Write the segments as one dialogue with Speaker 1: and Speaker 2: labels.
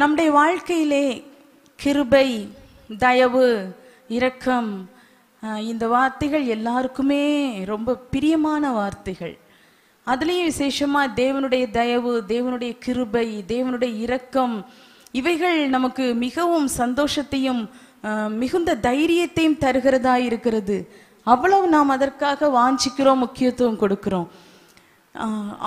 Speaker 1: நம்முடைய வாழ்க்கையிலே கிருபை தயவு இரக்கம் இந்த வார்த்தைகள் எல்லாருக்குமே ரொம்ப பிரியமான வார்த்தைகள் அதுலேயும் விசேஷமாக தேவனுடைய தயவு தேவனுடைய கிருபை தேவனுடைய இரக்கம் இவைகள் நமக்கு மிகவும் சந்தோஷத்தையும் மிகுந்த தைரியத்தையும் தருகிறதா இருக்கிறது அவ்வளவு நாம் அதற்காக வாஞ்சிக்கிறோம் முக்கியத்துவம் கொடுக்கிறோம்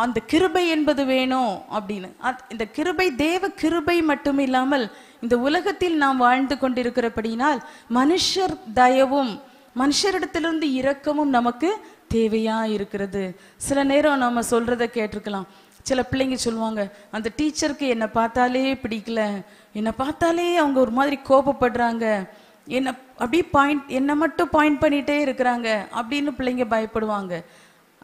Speaker 1: அந்த கிருபை என்பது வேணும் அப்படின்னு இந்த கிருபை தேவ கிருபை மட்டும் இல்லாமல் இந்த உலகத்தில் நாம் வாழ்ந்து கொண்டிருக்கிறபடினால் மனுஷர் தயவும் மனுஷரிடத்திலிருந்து இரக்கமும் நமக்கு தேவையா இருக்கிறது சில நேரம் நம்ம சொல்றத கேட்டிருக்கலாம் சில பிள்ளைங்க சொல்லுவாங்க அந்த டீச்சருக்கு என்னை பார்த்தாலே பிடிக்கல என்னை பார்த்தாலே அவங்க ஒரு மாதிரி கோபப்படுறாங்க என்ன அப்படியே பாயிண்ட் என்னை மட்டும் பாயிண்ட் பண்ணிகிட்டே இருக்கிறாங்க அப்படின்னு பிள்ளைங்க பயப்படுவாங்க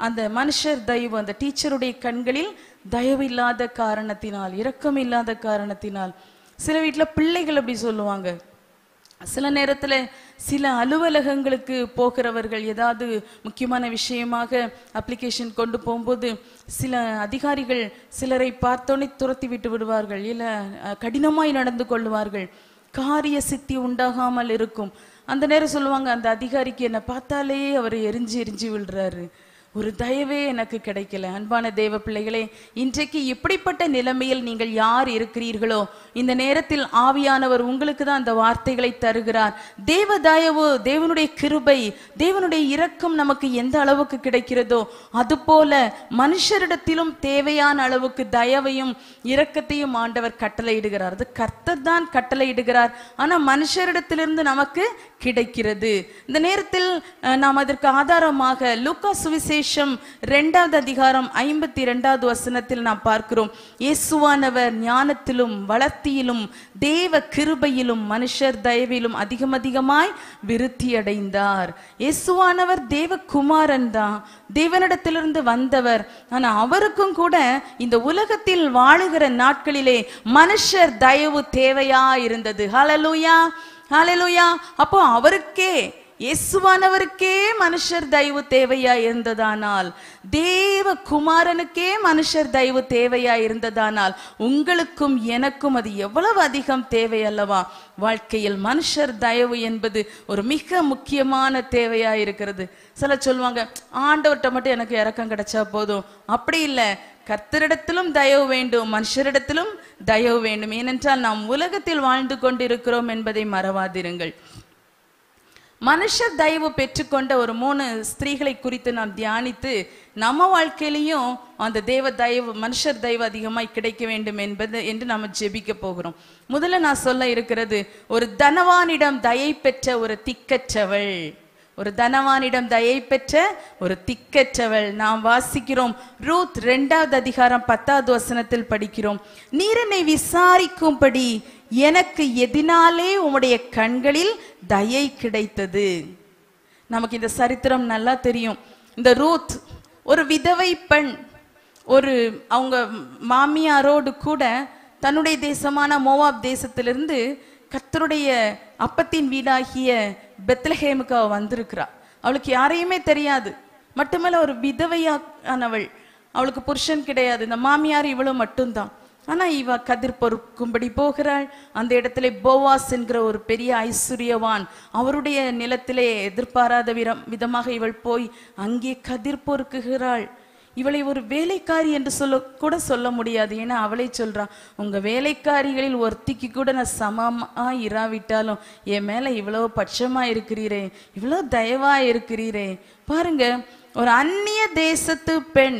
Speaker 1: அந்த மனுஷர் தயவு அந்த டீச்சருடைய கண்களில் தயவு இல்லாத காரணத்தினால் இரக்கம் இல்லாத காரணத்தினால் சில வீட்டில் பிள்ளைகள் அப்படி சொல்லுவாங்க சில நேரத்தில் சில அலுவலகங்களுக்கு போகிறவர்கள் ஏதாவது முக்கியமான விஷயமாக அப்ளிகேஷன் கொண்டு போகும்போது சில அதிகாரிகள் சிலரை பார்த்தோன்னே துரத்தி விட்டு விடுவார்கள் இல்லை கடினமாய் நடந்து கொள்வார்கள் காரிய சித்தி உண்டாகாமல் இருக்கும் அந்த நேரம் சொல்லுவாங்க அந்த அதிகாரிக்கு என்னை பார்த்தாலே அவர் எரிஞ்சு எரிஞ்சு விழுறாரு ஒரு தயவே எனக்கு கிடைக்கல அன்பான தேவ பிள்ளைகளே இன்றைக்கு இப்படிப்பட்ட நிலைமையில் நீங்கள் யார் இருக்கிறீர்களோ இந்த நேரத்தில் ஆவியானவர் உங்களுக்கு தான் அந்த வார்த்தைகளை தருகிறார் தேவ தயவு தேவனுடைய கிருபை தேவனுடைய இரக்கம் நமக்கு எந்த அளவுக்கு கிடைக்கிறதோ அதுபோல மனுஷரிடத்திலும் தேவையான அளவுக்கு தயவையும் இரக்கத்தையும் ஆண்டவர் கட்டளையிடுகிறார் அது கர்த்தர் தான் கட்டளையிடுகிறார் ஆனா மனுஷரிடத்திலிருந்து நமக்கு கிடைக்கிறது இந்த நேரத்தில் நாம் அதற்கு ஆதாரமாக லுக்கா சுவிசேஷம் ரெண்டாவது அதிகாரம் ஐம்பத்தி ரெண்டாவது வசனத்தில் நாம் பார்க்கிறோம் இயேசுவானவர் ஞானத்திலும் வளர்த்தியிலும் தேவ கிருபையிலும் மனுஷர் தயவிலும் அதிகம் அதிகமாய் விருத்தி அடைந்தார் இயேசுவானவர் தேவ குமாரன் தான் தேவனிடத்திலிருந்து வந்தவர் ஆனா அவருக்கும் கூட இந்த உலகத்தில் வாழுகிற நாட்களிலே மனுஷர் தயவு தேவையா இருந்தது ஹலலூயா ஹாலேலூயா அப்போ அவருக்கே இயேசுவானவருக்கே மனுஷர் தயவு தேவையா இருந்ததானால் தேவ குமாரனுக்கே மனுஷர் தயவு தேவையா இருந்ததானால் உங்களுக்கும் எனக்கும் அது எவ்வளவு அதிகம் தேவை அல்லவா வாழ்க்கையில் மனுஷர் தயவு என்பது ஒரு மிக முக்கியமான தேவையா இருக்கிறது சில சொல்லுவாங்க ஆண்டவர்கிட்ட மட்டும் எனக்கு இறக்கம் கிடைச்சா போதும் அப்படி இல்லை கத்தரிடத்திலும் தயவு வேண்டும் மனுஷரிடத்திலும் தயவு வேண்டும் ஏனென்றால் நாம் உலகத்தில் வாழ்ந்து கொண்டிருக்கிறோம் என்பதை மறவாதிருங்கள் மனுஷர் தயவு பெற்றுக்கொண்ட ஒரு மூணு ஸ்திரீகளை குறித்து நாம் தியானித்து நம்ம வாழ்க்கையிலையும் அந்த தெய்வ தயவு மனுஷர் தயவு அதிகமாய் கிடைக்க வேண்டும் என்பது என்று நாம் ஜெபிக்க போகிறோம் முதல்ல நான் சொல்ல இருக்கிறது ஒரு தனவானிடம் தயை பெற்ற ஒரு திக்கற்றவள் ஒரு தனவானிடம் தயை பெற்ற ஒரு திக்கற்றவள் நாம் வாசிக்கிறோம் ரூத் ரெண்டாவது அதிகாரம் பத்தாவது வசனத்தில் படிக்கிறோம் நீரனை விசாரிக்கும்படி எனக்கு எதினாலே உன்னுடைய கண்களில் தயை கிடைத்தது நமக்கு இந்த சரித்திரம் நல்லா தெரியும் இந்த ரூத் ஒரு விதவை பெண் ஒரு அவங்க மாமியாரோடு கூட தன்னுடைய தேசமான மோவாப் தேசத்திலிருந்து கத்தருடைய அப்பத்தின் வீடாகிய பெத்லஹேமுக்கு அவள் வந்திருக்கிறா அவளுக்கு யாரையுமே தெரியாது மட்டுமல்ல ஒரு ஆனவள் அவளுக்கு புருஷன் கிடையாது இந்த மாமியார் இவ்வளவு மட்டும்தான் ஆனால் இவ கதிர் பொறுக்கும்படி போகிறாள் அந்த இடத்துல போவாஸ் என்கிற ஒரு பெரிய ஐஸ்வர்யவான் அவருடைய நிலத்திலே எதிர்பாராத விதமாக இவள் போய் அங்கே கதிர் பொறுக்குகிறாள் இவளை ஒரு வேலைக்காரி என்று சொல்ல கூட சொல்ல முடியாது ஏன்னா அவளை சொல்றான் உங்க வேலைக்காரிகளில் ஒருத்திக்கு கூட நான் சமமா இராவிட்டாலும் என் மேல இவ்வளவு பட்சமா இருக்கிறீரே இவ்வளவு தயவா இருக்கிறீரே பாருங்க ஒரு அந்நிய தேசத்து பெண்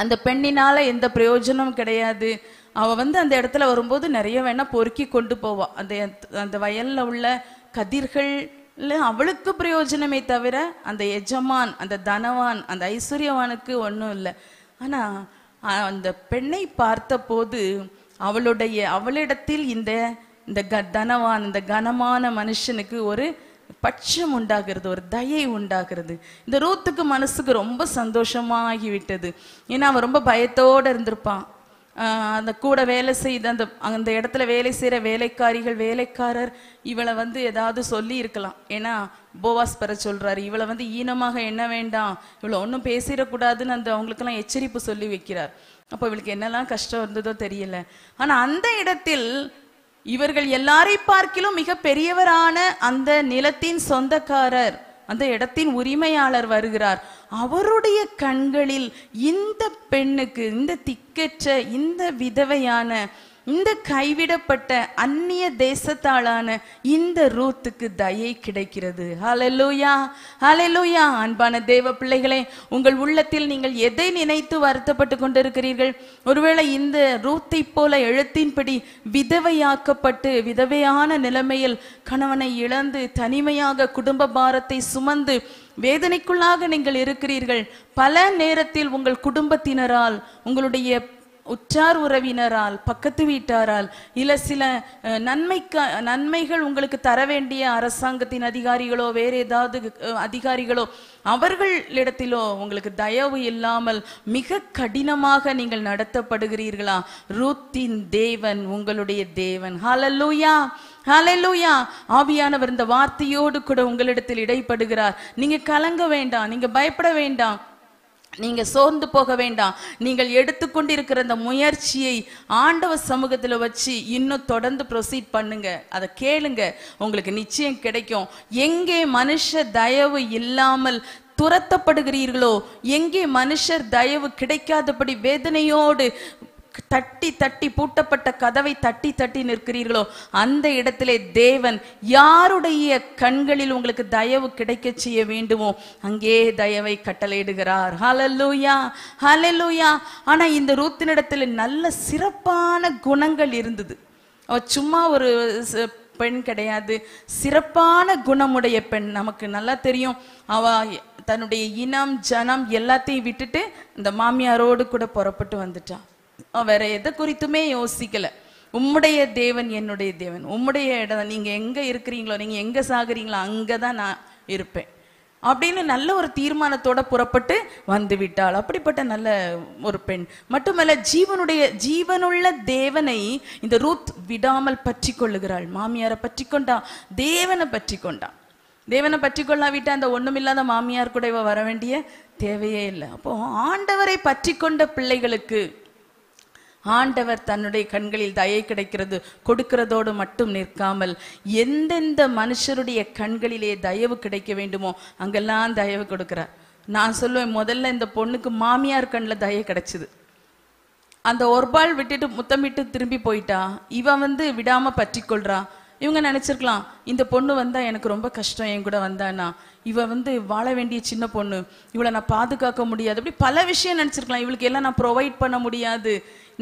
Speaker 1: அந்த பெண்ணினால எந்த பிரயோஜனமும் கிடையாது அவ வந்து அந்த இடத்துல வரும்போது நிறைய வேணா பொறுக்கி கொண்டு போவா அந்த அந்த வயல்ல உள்ள கதிர்கள் இல்லை அவளுக்கு பிரயோஜனமே தவிர அந்த எஜமான் அந்த தனவான் அந்த ஐஸ்வர்யவானுக்கு ஒன்றும் இல்லை ஆனால் அந்த பெண்ணை பார்த்தபோது அவளுடைய அவளிடத்தில் இந்த இந்த க தனவான் இந்த கனமான மனுஷனுக்கு ஒரு பட்சம் உண்டாகிறது ஒரு தயை உண்டாகிறது இந்த ரூத்துக்கு மனசுக்கு ரொம்ப சந்தோஷமாகிவிட்டது ஏன்னா அவன் ரொம்ப பயத்தோடு இருந்திருப்பான் அந்த கூட வேலை செய்த அந்த அந்த இடத்துல வேலை செய்கிற வேலைக்காரிகள் வேலைக்காரர் இவளை வந்து ஏதாவது சொல்லி இருக்கலாம் ஏன்னா போவாஸ் பெற சொல்கிறாரு இவளை வந்து ஈனமாக என்ன வேண்டாம் இவளை ஒன்றும் பேசிடக்கூடாதுன்னு அந்த அவங்களுக்கெல்லாம் எச்சரிப்பு சொல்லி வைக்கிறார் அப்போ இவளுக்கு என்னெல்லாம் கஷ்டம் இருந்ததோ தெரியல ஆனால் அந்த இடத்தில் இவர்கள் எல்லாரை பார்க்கிலும் மிக பெரியவரான அந்த நிலத்தின் சொந்தக்காரர் அந்த இடத்தின் உரிமையாளர் வருகிறார் அவருடைய கண்களில் இந்த பெண்ணுக்கு இந்த திக்கற்ற இந்த விதவையான இந்த கைவிடப்பட்ட அந்நிய தேசத்தாளான இந்த ரூத்துக்கு தயை கிடைக்கிறது ஹலலூயா ஹலலூயா அன்பான தேவ பிள்ளைகளே உங்கள் உள்ளத்தில் நீங்கள் எதை நினைத்து வருத்தப்பட்டு கொண்டிருக்கிறீர்கள் ஒருவேளை இந்த ரூத்தை போல எழுத்தின்படி விதவையாக்கப்பட்டு விதவையான நிலைமையில் கணவனை இழந்து தனிமையாக குடும்ப பாரத்தை சுமந்து வேதனைக்குள்ளாக நீங்கள் இருக்கிறீர்கள் பல நேரத்தில் உங்கள் குடும்பத்தினரால் உங்களுடைய உற்றார் உறவினரால் பக்கத்து வீட்டாரால் இல்ல சில நன்மைக்க நன்மைகள் உங்களுக்கு தர வேண்டிய அரசாங்கத்தின் அதிகாரிகளோ வேற ஏதாவது அதிகாரிகளோ அவர்களிடத்திலோ உங்களுக்கு தயவு இல்லாமல் மிக கடினமாக நீங்கள் நடத்தப்படுகிறீர்களா ரூத்தின் தேவன் உங்களுடைய தேவன் ஹலல்லூயா ஹாலல்லூயா ஆவியானவர் இந்த வார்த்தையோடு கூட உங்களிடத்தில் இடைப்படுகிறார் நீங்க கலங்க வேண்டாம் நீங்க பயப்பட வேண்டாம் நீங்கள் சோர்ந்து போக வேண்டாம் நீங்கள் எடுத்துக்கொண்டிருக்கிற அந்த முயற்சியை ஆண்டவ சமூகத்தில் வச்சு இன்னும் தொடர்ந்து ப்ரொசீட் பண்ணுங்க அதை கேளுங்க உங்களுக்கு நிச்சயம் கிடைக்கும் எங்கே மனுஷ தயவு இல்லாமல் துரத்தப்படுகிறீர்களோ எங்கே மனுஷர் தயவு கிடைக்காதபடி வேதனையோடு தட்டி தட்டி பூட்டப்பட்ட கதவை தட்டி தட்டி நிற்கிறீர்களோ அந்த இடத்திலே தேவன் யாருடைய கண்களில் உங்களுக்கு தயவு கிடைக்க செய்ய வேண்டுமோ அங்கே தயவை கட்டளையிடுகிறார் ஹலல்லூயா ஹலல்லூயா ஆனால் இந்த ரூத்தினிடத்தில் நல்ல சிறப்பான குணங்கள் இருந்தது அவள் சும்மா ஒரு பெண் கிடையாது சிறப்பான குணமுடைய பெண் நமக்கு நல்லா தெரியும் அவ தன்னுடைய இனம் ஜனம் எல்லாத்தையும் விட்டுட்டு இந்த மாமியாரோடு கூட புறப்பட்டு வந்துட்டான் வேற எதை குறித்துமே யோசிக்கல உம்முடைய தேவன் என்னுடைய தேவன் உம்முடைய இடம் நீங்க எங்க இருக்கிறீங்களோ நீங்க எங்க சாகுறீங்களோ அங்கதான் நான் இருப்பேன் அப்படின்னு நல்ல ஒரு தீர்மானத்தோட புறப்பட்டு வந்து விட்டாள் அப்படிப்பட்ட நல்ல ஒரு பெண் மட்டுமல்ல ஜீவனுடைய ஜீவனுள்ள தேவனை இந்த ரூத் விடாமல் பற்றி கொள்ளுகிறாள் மாமியாரை பற்றி கொண்டா தேவனை பற்றி கொண்டா தேவனை பற்றி கொள்ளாவிட்டு அந்த ஒண்ணுமில்லாத மாமியார் கூட இவ வர வேண்டிய தேவையே இல்லை அப்போ ஆண்டவரை பற்றி கொண்ட பிள்ளைகளுக்கு ஆண்டவர் தன்னுடைய கண்களில் தயை கிடைக்கிறது கொடுக்கிறதோடு மட்டும் நிற்காமல் எந்தெந்த மனுஷருடைய கண்களிலே தயவு கிடைக்க வேண்டுமோ அங்கெல்லாம் தயவு கொடுக்குறார் நான் சொல்லுவேன் முதல்ல இந்த பொண்ணுக்கு மாமியார் கண்ணில் தயை கிடைச்சிது அந்த ஒரு பால் விட்டுட்டு முத்தமிட்டு திரும்பி போயிட்டா இவன் வந்து விடாமல் பற்றி கொள்றான் இவங்க நினச்சிருக்கலாம் இந்த பொண்ணு வந்தால் எனக்கு ரொம்ப கஷ்டம் என் கூட வந்தானா இவ வந்து வாழ வேண்டிய சின்ன பொண்ணு இவளை நான் பாதுகாக்க முடியாது அப்படி பல விஷயம் நினச்சிருக்கலாம் இவளுக்கு எல்லாம் நான் ப்ரொவைட் பண்ண முடியாது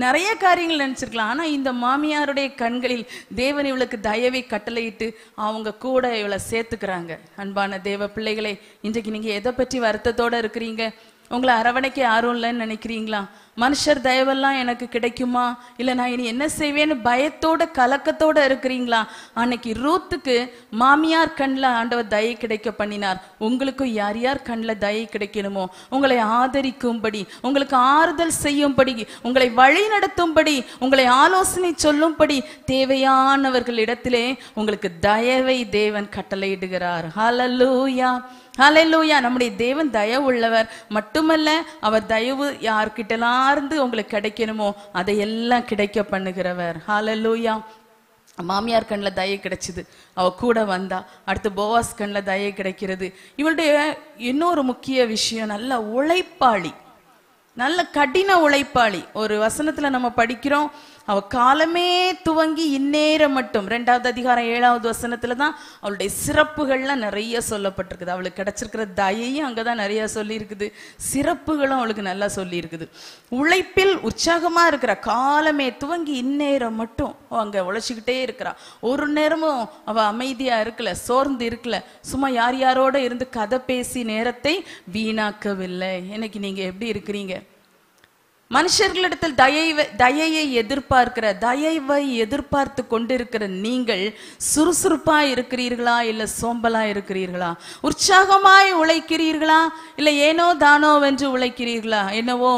Speaker 1: நிறைய காரியங்கள் நினச்சிருக்கலாம் ஆனால் இந்த மாமியாருடைய கண்களில் தேவன் இவளுக்கு தயவை கட்டளையிட்டு அவங்க கூட இவளை சேர்த்துக்கிறாங்க அன்பான தேவ பிள்ளைகளை இன்றைக்கு நீங்கள் எதை பற்றி வருத்தத்தோடு இருக்கிறீங்க உங்களை அரவணைக்க யாரும் இல்லைன்னு நினைக்கிறீங்களா மனுஷர் தயவெல்லாம் எனக்கு கிடைக்குமா இல்லை நான் இனி என்ன செய்வேன்னு பயத்தோட கலக்கத்தோட இருக்கிறீங்களா அன்னைக்கு ரூத்துக்கு மாமியார் கண்ணில் ஆண்டவர் தயை கிடைக்க பண்ணினார் உங்களுக்கும் யார் யார் கண்ணில் தயை கிடைக்கணுமோ உங்களை ஆதரிக்கும்படி உங்களுக்கு ஆறுதல் செய்யும்படி உங்களை வழி நடத்தும்படி உங்களை ஆலோசனை சொல்லும்படி தேவையானவர்கள் இடத்திலே உங்களுக்கு தயவை தேவன் கட்டளையிடுகிறார் ஹலலூயா ஹலெல்லூயா நம்முடைய தேவன் தயவு உள்ளவர் மட்டுமல்ல அவர் தயவு யார்கிட்டலாம் இருந்து உங்களுக்கு கிடைக்கணுமோ அதையெல்லாம் கிடைக்க பண்ணுகிறவர் ஹலெல்லூயா மாமியார் கண்ணில் தயை கிடைச்சிது அவ கூட வந்தா அடுத்து போவாஸ் கண்ணில் தயை கிடைக்கிறது இவளுடைய இன்னொரு முக்கிய விஷயம் நல்ல உழைப்பாளி நல்ல கடின உழைப்பாளி ஒரு வசனத்தில் நம்ம படிக்கிறோம் அவ காலமே துவங்கி இந்நேரம் மட்டும் ரெண்டாவது அதிகாரம் ஏழாவது வசனத்துல தான் அவளுடைய சிறப்புகள்லாம் நிறைய சொல்லப்பட்டிருக்குது அவளுக்கு கிடைச்சிருக்கிற தயையும் அங்கதான் நிறைய சொல்லியிருக்குது சிறப்புகளும் அவளுக்கு நல்லா சொல்லியிருக்குது உழைப்பில் உற்சாகமா இருக்கிற காலமே துவங்கி இந்நேரம் மட்டும் அங்க உழைச்சிக்கிட்டே இருக்கிறா ஒரு நேரமும் அவ அமைதியா இருக்கல சோர்ந்து இருக்கல சும்மா யார் யாரோட இருந்து கதை பேசி நேரத்தை வீணாக்கவில்லை இன்னைக்கு நீங்க எப்படி இருக்கிறீங்க மனுஷர்களிடத்தில் தயைவை தயையை எதிர்பார்க்கிற தயைவை எதிர்பார்த்து கொண்டிருக்கிற நீங்கள் சுறுசுறுப்பா இருக்கிறீர்களா இல்லை சோம்பலா இருக்கிறீர்களா உற்சாகமாய் உழைக்கிறீர்களா இல்லை ஏனோ தானோ வென்று உழைக்கிறீர்களா என்னவோ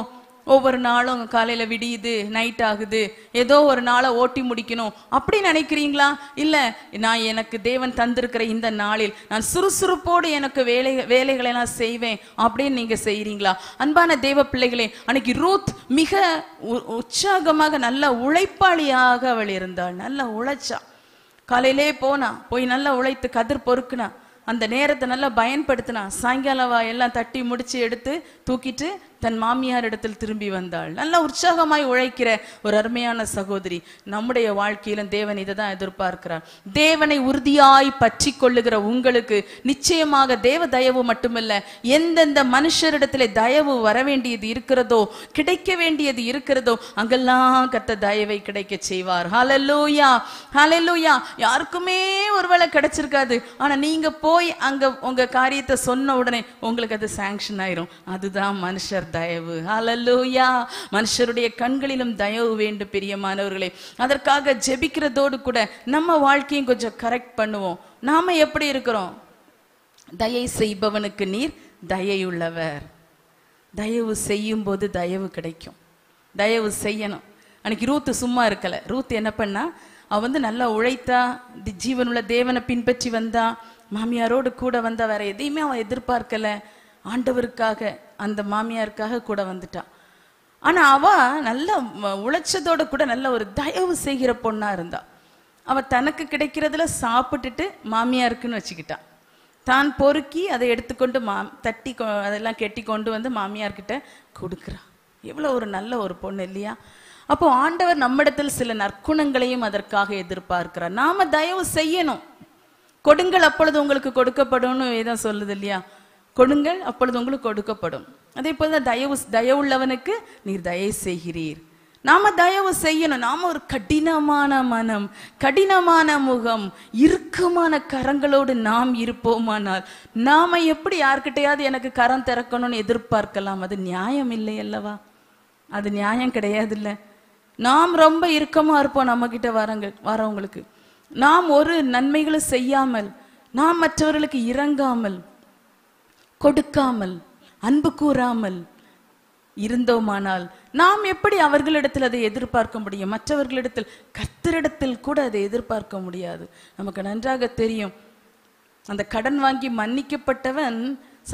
Speaker 1: ஒவ்வொரு நாளும் காலையில் விடியுது நைட் ஆகுது ஏதோ ஒரு நாளை ஓட்டி முடிக்கணும் அப்படி நினைக்கிறீங்களா இல்லை நான் எனக்கு தேவன் தந்திருக்கிற இந்த நாளில் நான் சுறுசுறுப்போடு எனக்கு வேலை வேலைகளை நான் செய்வேன் அப்படின்னு நீங்கள் செய்கிறீங்களா அன்பான தேவ பிள்ளைகளே அன்னைக்கு ரூத் மிக உற்சாகமாக நல்ல உழைப்பாளியாக அவள் இருந்தாள் நல்லா உழைச்சா காலையிலே போனா போய் நல்லா உழைத்து கதிர் பொறுக்குனா அந்த நேரத்தை நல்லா பயன்படுத்தினான் சாயங்காலவா எல்லாம் தட்டி முடிச்சு எடுத்து தூக்கிட்டு தன் மாமியார் இடத்தில் திரும்பி வந்தாள் நல்லா உற்சாகமாய் உழைக்கிற ஒரு அருமையான சகோதரி நம்முடைய வாழ்க்கையிலும் தேவன் இதை தான் எதிர்பார்க்கிறார் தேவனை உறுதியாய் பற்றி கொள்ளுகிற உங்களுக்கு நிச்சயமாக தேவ தயவு மட்டுமல்ல எந்தெந்த மனுஷரிடத்துல தயவு வர வேண்டியது இருக்கிறதோ கிடைக்க வேண்டியது இருக்கிறதோ அங்கெல்லாம் கத்த தயவை கிடைக்க செய்வார் ஹலலூயா ஹலலூயா யாருக்குமே ஒருவேளை கிடைச்சிருக்காது ஆனா நீங்க போ போய் அங்கே உங்கள் காரியத்தை சொன்ன உடனே உங்களுக்கு அது சேங்ஷன் ஆயிரும் அதுதான் மனுஷர் தயவு அலலூயா மனுஷருடைய கண்களிலும் தயவு வேண்டும் பிரியமானவர்களே அதற்காக ஜெபிக்கிறதோடு கூட நம்ம வாழ்க்கையும் கொஞ்சம் கரெக்ட் பண்ணுவோம் நாம எப்படி இருக்கிறோம் தயை செய்பவனுக்கு நீர் தயையுள்ளவர் தயவு செய்யும் போது தயவு கிடைக்கும் தயவு செய்யணும் அன்னைக்கு ரூத்து சும்மா இருக்கலை ரூத் என்ன பண்ணா அவள் வந்து நல்லா உழைத்தா ஜீவனுள்ள தேவனை பின்பற்றி வந்தா மாமியாரோடு கூட வந்த வேற எதையுமே அவன் எதிர்பார்க்கல ஆண்டவருக்காக அந்த மாமியாருக்காக கூட வந்துட்டான் ஆனா அவ நல்ல உழைச்சதோட கூட நல்ல ஒரு தயவு செய்கிற பொண்ணா இருந்தா அவ தனக்கு கிடைக்கிறதுல சாப்பிட்டுட்டு மாமியாருக்குன்னு வச்சுக்கிட்டான் தான் பொறுக்கி அதை எடுத்துக்கொண்டு மா தட்டி அதெல்லாம் கெட்டி கொண்டு வந்து மாமியார்கிட்ட கொடுக்குறான் எவ்வளோ ஒரு நல்ல ஒரு பொண்ணு இல்லையா அப்போ ஆண்டவர் நம்மிடத்தில் சில நற்குணங்களையும் அதற்காக எதிர்பார்க்கிறார் நாம தயவு செய்யணும் கொடுங்கள் அப்பொழுது உங்களுக்கு கொடுக்கப்படும்னு வேதம் சொல்லுது இல்லையா கொடுங்கள் அப்பொழுது உங்களுக்கு கொடுக்கப்படும் அதே போல் தான் தயவு தயவுள்ளவனுக்கு நீர் தயவு செய்கிறீர் நாம தயவு செய்யணும் நாம ஒரு கடினமான மனம் கடினமான முகம் இறுக்கமான கரங்களோடு நாம் இருப்போமானால் நாம எப்படி யாருக்கிட்டையாவது எனக்கு கரம் திறக்கணும்னு எதிர்பார்க்கலாம் அது நியாயம் இல்லை அல்லவா அது நியாயம் கிடையாது இல்லை நாம் ரொம்ப இறுக்கமாக இருப்போம் நம்மக்கிட்ட வரங்க வரவங்களுக்கு நாம் ஒரு நன்மைகளை செய்யாமல் நாம் மற்றவர்களுக்கு இறங்காமல் கொடுக்காமல் அன்பு கூறாமல் இருந்தோமானால் நாம் எப்படி அவர்களிடத்தில் அதை எதிர்பார்க்க முடியும் மற்றவர்களிடத்தில் கத்திரிடத்தில் கூட அதை எதிர்பார்க்க முடியாது நமக்கு நன்றாக தெரியும் அந்த கடன் வாங்கி மன்னிக்கப்பட்டவன்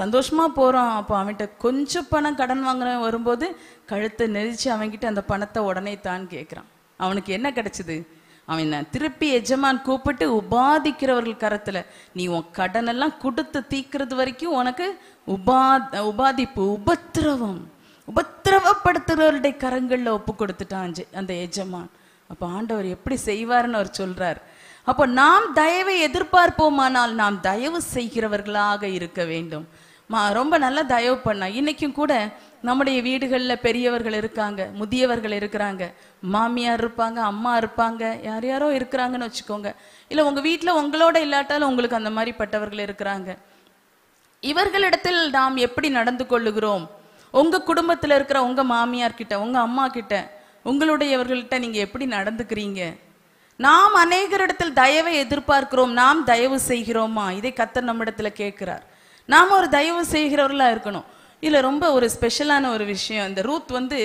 Speaker 1: சந்தோஷமா போறான் அப்போ அவன்கிட்ட கொஞ்சம் பணம் கடன் வாங்கின வரும்போது கழுத்தை நெரிச்சு அவன்கிட்ட அந்த பணத்தை உடனே தான் கேட்குறான் அவனுக்கு என்ன கிடைச்சது அவன் திருப்பி எஜமான் கூப்பிட்டு உபாதிக்கிறவர்கள் கரத்துல நீ உன் கடன் எல்லாம் கொடுத்து தீக்கிறது வரைக்கும் உனக்கு உபா உபாதிப்பு உபத்திரவம் உபத்திரவப்படுத்துகிறவருடைய கரங்கள்ல ஒப்பு கொடுத்துட்டான் அந்த எஜமான் அப்போ ஆண்டவர் எப்படி செய்வார்னு அவர் சொல்றார் அப்போ நாம் தயவை எதிர்பார்ப்போமானால் நாம் தயவு செய்கிறவர்களாக இருக்க வேண்டும் மா ரொம்ப நல்லா தயவு பண்ண இன்னைக்கும் கூட நம்முடைய வீடுகளில் பெரியவர்கள் இருக்காங்க முதியவர்கள் இருக்கிறாங்க மாமியார் இருப்பாங்க அம்மா இருப்பாங்க யார் யாரோ இருக்கிறாங்கன்னு வச்சுக்கோங்க இல்லை உங்கள் வீட்டில் உங்களோட இல்லாட்டாலும் உங்களுக்கு அந்த மாதிரி பட்டவர்கள் இருக்கிறாங்க இவர்களிடத்தில் நாம் எப்படி நடந்து கொள்ளுகிறோம் உங்கள் குடும்பத்தில் இருக்கிற உங்கள் மாமியார் கிட்ட உங்கள் அம்மா கிட்ட உங்களுடையவர்கள்ட்ட நீங்கள் எப்படி நடந்துக்கிறீங்க நாம் அநேகரிடத்தில் தயவை எதிர்பார்க்கிறோம் நாம் தயவு செய்கிறோமா இதை கத்தர் நம்மிடத்தில் கேட்கிறார் நாம் ஒரு தயவு செய்கிறவர்களாக இருக்கணும் இதில் ரொம்ப ஒரு ஸ்பெஷலான ஒரு விஷயம் இந்த ரூத் வந்து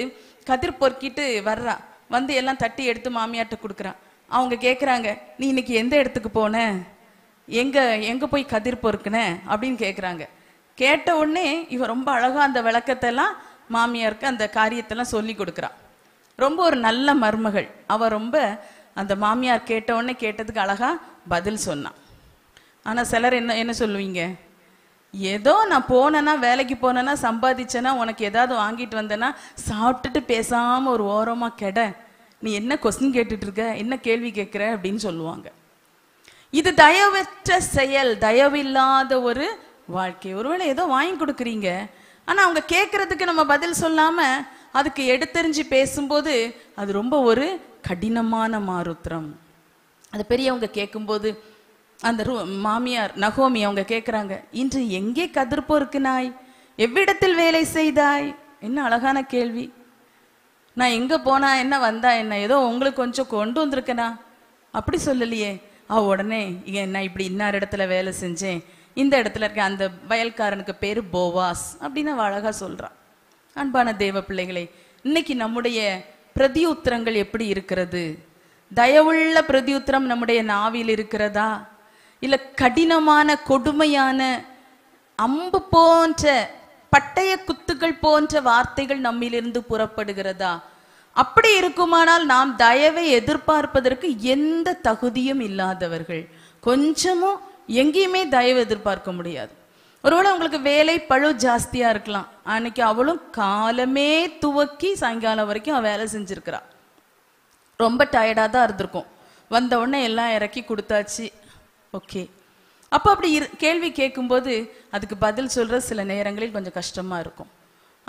Speaker 1: கதிர் பொறுக்கிட்டு வர்றா வந்து எல்லாம் தட்டி எடுத்து மாமியாட்ட கொடுக்குறான் அவங்க கேட்குறாங்க நீ இன்னைக்கு எந்த இடத்துக்கு போன எங்கே எங்கே போய் கதிர் பொறுக்குன அப்படின்னு கேட்குறாங்க கேட்ட உடனே இவ ரொம்ப அழகாக அந்த விளக்கத்தெல்லாம் மாமியாருக்கு அந்த காரியத்தெல்லாம் சொல்லி கொடுக்குறான் ரொம்ப ஒரு நல்ல மருமகள் அவள் ரொம்ப அந்த மாமியார் கேட்ட உடனே கேட்டதுக்கு அழகாக பதில் சொன்னான் ஆனால் சிலர் என்ன என்ன சொல்லுவீங்க ஏதோ நான் போனேன்னா வேலைக்கு போனேன்னா சம்பாதிச்சேன்னா உனக்கு ஏதாவது வாங்கிட்டு வந்தேன்னா சாப்பிட்டுட்டு பேசாமல் ஒரு ஓரமாக கெட நீ என்ன கொஸ்டின் இருக்க என்ன கேள்வி கேட்குற அப்படின்னு சொல்லுவாங்க இது தயவற்ற செயல் தயவில்லாத ஒரு வாழ்க்கை ஒருவேளை ஏதோ வாங்கி கொடுக்குறீங்க ஆனால் அவங்க கேட்குறதுக்கு நம்ம பதில் சொல்லாமல் அதுக்கு எடுத்தறிஞ்சு பேசும்போது அது ரொம்ப ஒரு கடினமான மாருத்திரம் அது பெரியவங்க கேட்கும்போது அந்த ரூ மாமியார் நகோமி அவங்க கேட்குறாங்க இன்று எங்கே நாய் எவ்விடத்தில் வேலை செய்தாய் என்ன அழகான கேள்வி நான் எங்கே போனா என்ன வந்தா என்ன ஏதோ உங்களுக்கு கொஞ்சம் கொண்டு வந்திருக்கனா அப்படி சொல்லலையே ஆ உடனே நான் இப்படி இன்னார் இடத்துல வேலை செஞ்சேன் இந்த இடத்துல இருக்க அந்த வயல்காரனுக்கு பேர் போவாஸ் அப்படின்னு அவள் அழகாக சொல்கிறான் அன்பான தேவ பிள்ளைகளே இன்னைக்கு நம்முடைய பிரதியுத்திரங்கள் எப்படி இருக்கிறது தயவுள்ள பிரதியுத்திரம் நம்முடைய நாவில் இருக்கிறதா இல்லை கடினமான கொடுமையான அம்பு போன்ற பட்டய குத்துகள் போன்ற வார்த்தைகள் நம்மிலிருந்து புறப்படுகிறதா அப்படி இருக்குமானால் நாம் தயவை எதிர்பார்ப்பதற்கு எந்த தகுதியும் இல்லாதவர்கள் கொஞ்சமும் எங்கேயுமே தயவு எதிர்பார்க்க முடியாது ஒருவேளை உங்களுக்கு வேலை பழு ஜாஸ்தியா இருக்கலாம் அன்னைக்கு அவளும் காலமே துவக்கி சாயங்காலம் வரைக்கும் அவள் வேலை செஞ்சிருக்கிறா ரொம்ப டயர்டாக தான் இருந்திருக்கும் வந்த உடனே எல்லாம் இறக்கி கொடுத்தாச்சு ஓகே அப்போ அப்படி இரு கேள்வி கேட்கும்போது அதுக்கு பதில் சொல்கிற சில நேரங்களில் கொஞ்சம் கஷ்டமாக இருக்கும்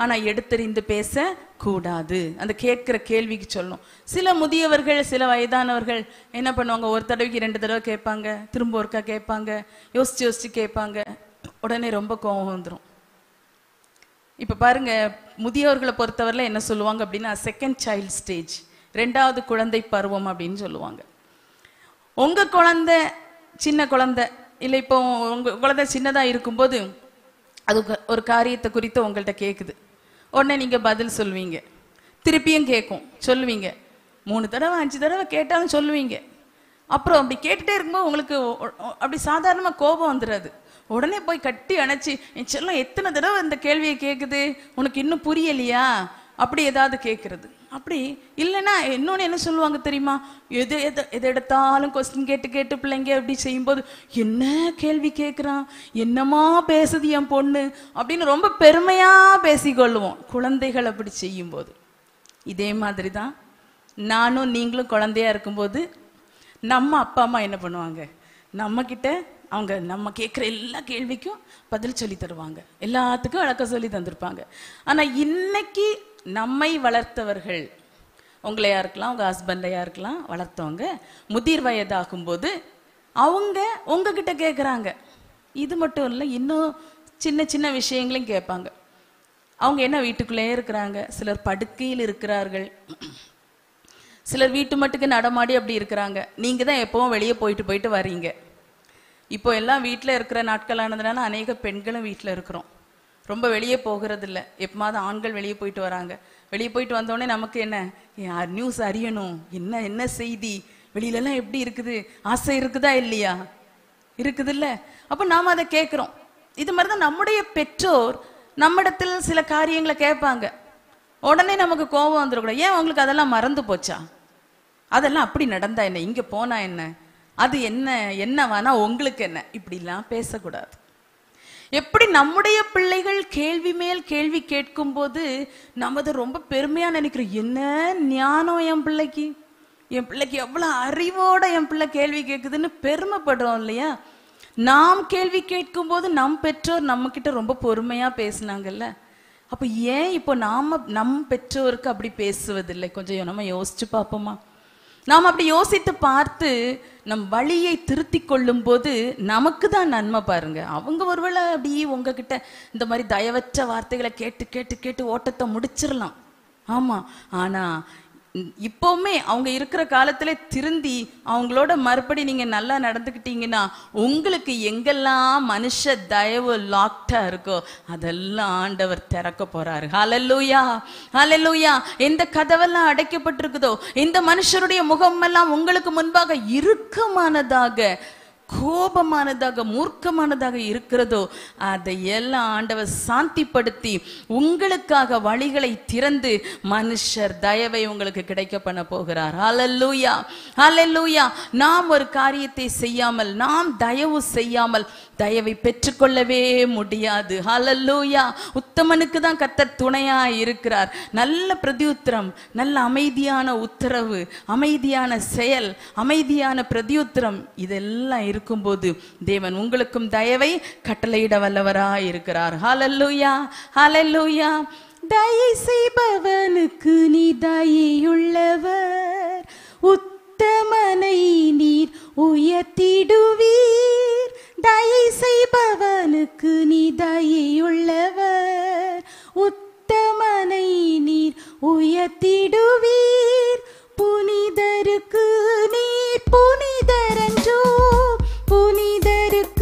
Speaker 1: ஆனால் எடுத்தறிந்து பேசக்கூடாது அந்த கேட்குற கேள்விக்கு சொல்லும் சில முதியவர்கள் சில வயதானவர்கள் என்ன பண்ணுவாங்க ஒரு தடவைக்கு ரெண்டு தடவை கேட்பாங்க திரும்ப ஒருக்கா கேட்பாங்க யோசிச்சு யோசிச்சு கேட்பாங்க உடனே ரொம்ப கோபம் வந்துடும் இப்போ பாருங்க முதியவர்களை பொறுத்தவரையில் என்ன சொல்லுவாங்க அப்படின்னா செகண்ட் சைல்டு ஸ்டேஜ் ரெண்டாவது குழந்தை பருவம் அப்படின்னு சொல்லுவாங்க உங்கள் குழந்தை சின்ன குழந்தை இல்லை இப்போ உங்கள் குழந்தை சின்னதாக இருக்கும்போது அது ஒரு காரியத்தை குறித்து உங்கள்கிட்ட கேட்குது உடனே நீங்கள் பதில் சொல்லுவீங்க திருப்பியும் கேட்கும் சொல்லுவீங்க மூணு தடவை அஞ்சு தடவை கேட்டாலும் சொல்லுவீங்க அப்புறம் அப்படி கேட்டுகிட்டே இருக்கும்போது உங்களுக்கு அப்படி சாதாரணமாக கோபம் வந்துடாது உடனே போய் கட்டி அணைச்சி என் செல்லம் எத்தனை தடவை இந்த கேள்வியை கேட்குது உனக்கு இன்னும் புரியலையா அப்படி ஏதாவது கேட்குறது அப்படி இல்லைன்னா இன்னொன்று என்ன சொல்லுவாங்க தெரியுமா எது எது எது எடுத்தாலும் கொஸ்டின் கேட்டு கேட்டு பிள்ளைங்க அப்படி செய்யும்போது என்ன கேள்வி கேட்குறான் என்னமா பேசுது என் பொண்ணு அப்படின்னு ரொம்ப பெருமையாக பேசிக்கொள்ளுவோம் குழந்தைகள் அப்படி செய்யும்போது இதே மாதிரி தான் நானும் நீங்களும் குழந்தையாக இருக்கும்போது நம்ம அப்பா அம்மா என்ன பண்ணுவாங்க நம்மக்கிட்ட அவங்க நம்ம கேட்குற எல்லா கேள்விக்கும் பதில் சொல்லி தருவாங்க எல்லாத்துக்கும் அழக்க சொல்லி தந்திருப்பாங்க ஆனால் இன்னைக்கு நம்மை வளர்த்தவர்கள் உங்களையா இருக்கலாம் உங்கள் ஹஸ்பண்டையாக இருக்கலாம் வளர்த்தவங்க முதிர் வயதாகும்போது அவங்க உங்ககிட்ட கேட்குறாங்க இது மட்டும் இல்லை இன்னும் சின்ன சின்ன விஷயங்களையும் கேட்பாங்க அவங்க என்ன வீட்டுக்குள்ளேயே இருக்கிறாங்க சிலர் படுக்கையில் இருக்கிறார்கள் சிலர் வீட்டு மட்டுக்கு நடமாடி அப்படி இருக்கிறாங்க நீங்கள் தான் எப்போவும் வெளியே போயிட்டு போயிட்டு வரீங்க இப்போ எல்லாம் வீட்டில் இருக்கிற நாட்களானதுனால அநேக பெண்களும் வீட்டில் இருக்கிறோம் ரொம்ப வெளியே இல்லை எப்பமாவது ஆண்கள் வெளியே போயிட்டு வராங்க வெளியே போயிட்டு வந்தோடனே நமக்கு என்ன நியூஸ் அறியணும் என்ன என்ன செய்தி வெளியிலலாம் எப்படி இருக்குது ஆசை இருக்குதா இல்லையா இருக்குது இல்லை அப்போ நாம் அதை கேட்குறோம் இது மாதிரி தான் நம்முடைய பெற்றோர் நம்மிடத்தில் சில காரியங்களை கேட்பாங்க உடனே நமக்கு கோபம் வந்துடக்கூடாது ஏன் அவங்களுக்கு அதெல்லாம் மறந்து போச்சா அதெல்லாம் அப்படி நடந்தா என்ன இங்கே போனா என்ன அது என்ன என்ன வேணா உங்களுக்கு என்ன இப்படிலாம் பேசக்கூடாது எப்படி நம்முடைய பிள்ளைகள் கேள்வி மேல் கேள்வி கேட்கும்போது நம்ம அதை ரொம்ப பெருமையாக நினைக்கிறோம் என்ன ஞானம் என் பிள்ளைக்கு என் பிள்ளைக்கு எவ்வளோ அறிவோட என் பிள்ளை கேள்வி கேட்குதுன்னு பெருமைப்படுறோம் இல்லையா நாம் கேள்வி கேட்கும்போது நம் பெற்றோர் நம்மக்கிட்ட ரொம்ப பொறுமையாக பேசினாங்கல்ல அப்போ ஏன் இப்போ நாம் நம் பெற்றோருக்கு அப்படி பேசுவதில்லை கொஞ்சம் நம்ம யோசிச்சு பார்ப்போமா நாம் அப்படி யோசித்து பார்த்து நம் வழியை திருத்தி கொள்ளும் போது நமக்கு தான் நன்மை பாருங்க அவங்க ஒருவேளை அப்படி உங்ககிட்ட இந்த மாதிரி தயவற்ற வார்த்தைகளை கேட்டு கேட்டு கேட்டு ஓட்டத்தை முடிச்சிடலாம் ஆமா ஆனா இப்போவுமே அவங்க இருக்கிற காலத்திலே திருந்தி அவங்களோட மறுபடி நீங்கள் நல்லா நடந்துக்கிட்டீங்கன்னா உங்களுக்கு எங்கெல்லாம் மனுஷ தயவு லாக்டா இருக்கோ அதெல்லாம் ஆண்டவர் திறக்க போறாரு ஹலல்லூயா ஹலல்லூயா எந்த கதவெல்லாம் அடைக்கப்பட்டிருக்குதோ இந்த மனுஷருடைய முகமெல்லாம் உங்களுக்கு முன்பாக இறுக்கமானதாக கோபமானதாக மூர்க்கமானதாக இருக்கிறதோ அதை எல்லாம் ஆண்டவர் சாந்திப்படுத்தி உங்களுக்காக வழிகளை திறந்து மனுஷர் தயவை உங்களுக்கு கிடைக்க பண்ண போகிறார் அலல்லூயா அலல்லூயா நாம் ஒரு காரியத்தை செய்யாமல் நாம் தயவு செய்யாமல் தயவை பெற்றுக்கொள்ளவே முடியாது ஹலல்லூயா உத்தமனுக்கு தான் கத்தர் துணையா இருக்கிறார் நல்ல பிரதியுத்திரம் நல்ல அமைதியான உத்தரவு அமைதியான செயல் அமைதியான பிரதியுத்திரம் இதெல்லாம் இருக்கும்போது தேவன் உங்களுக்கும் தயவை கட்டளையிட வல்லவரா இருக்கிறார் ஹலல்லூயா ஹலல்லூயா தயை
Speaker 2: செய்பவனுக்கு நீ தயையுள்ளவர் உத் உத்தமனை நீர் உயர்த்திடுவீர் தயை செய்பவனுக்கு நீ தயையுள்ளவர் உத்தமனை நீர் உயர்த்திடுவீர் புனிதருக்கு நீர் புனிதரன்றோ புனிதருக்கு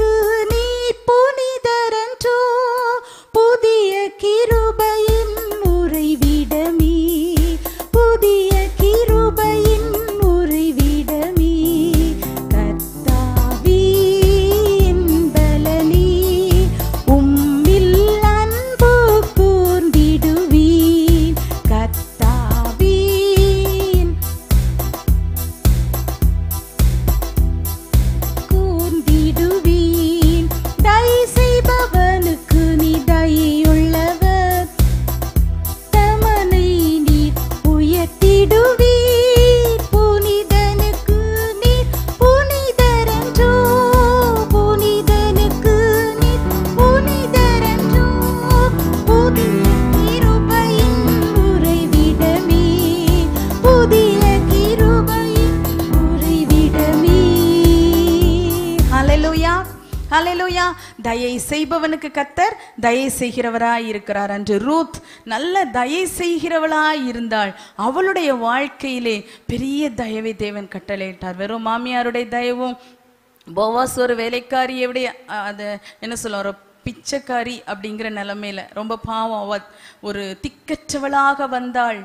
Speaker 1: தயை செய்கிறவராய் இருக்கிறார் அன்று ரூத் நல்ல தயை செய்கிறவளாய் இருந்தாள் அவளுடைய வாழ்க்கையிலே பெரிய தயவை தேவன் கட்டளையிட்டார் வெறும் மாமியாருடைய தயவும் போவாஸ் ஒரு வேலைக்காரியவுடைய அது என்ன சொல்ல ஒரு பிச்சைக்காரி அப்படிங்கிற நிலமையில ரொம்ப பாவம் அவ ஒரு திக்கற்றவளாக வந்தாள்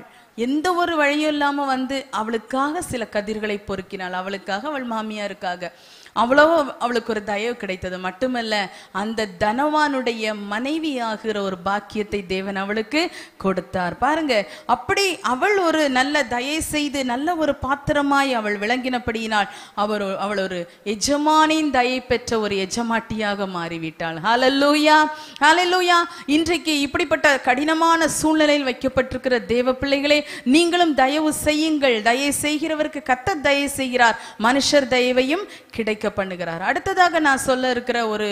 Speaker 1: எந்த ஒரு வழியும் இல்லாமல் வந்து அவளுக்காக சில கதிர்களை பொறுக்கினாள் அவளுக்காக அவள் மாமியாருக்காக அவ்வளவு அவளுக்கு ஒரு தயவு கிடைத்தது மட்டுமல்ல அந்த தனவானுடைய மனைவி ஆகிற ஒரு பாக்கியத்தை தேவன் அவளுக்கு கொடுத்தார் பாருங்க அப்படி அவள் ஒரு நல்ல தயை செய்து நல்ல ஒரு பாத்திரமாய் அவள் விளங்கினபடியினால் அவர் அவள் ஒரு எஜமானின் தயை பெற்ற ஒரு எஜமாட்டியாக மாறிவிட்டாள் ஹாலல்லூயா ஹாலல்லூயா இன்றைக்கு இப்படிப்பட்ட கடினமான சூழ்நிலையில் வைக்கப்பட்டிருக்கிற தேவ பிள்ளைகளே நீங்களும் தயவு செய்யுங்கள் தயை செய்கிறவருக்கு கத்த தயை செய்கிறார் மனுஷர் தயவையும் கிடைக்க இருக்க பண்ணுகிறார் அடுத்ததாக நான் சொல்ல இருக்கிற ஒரு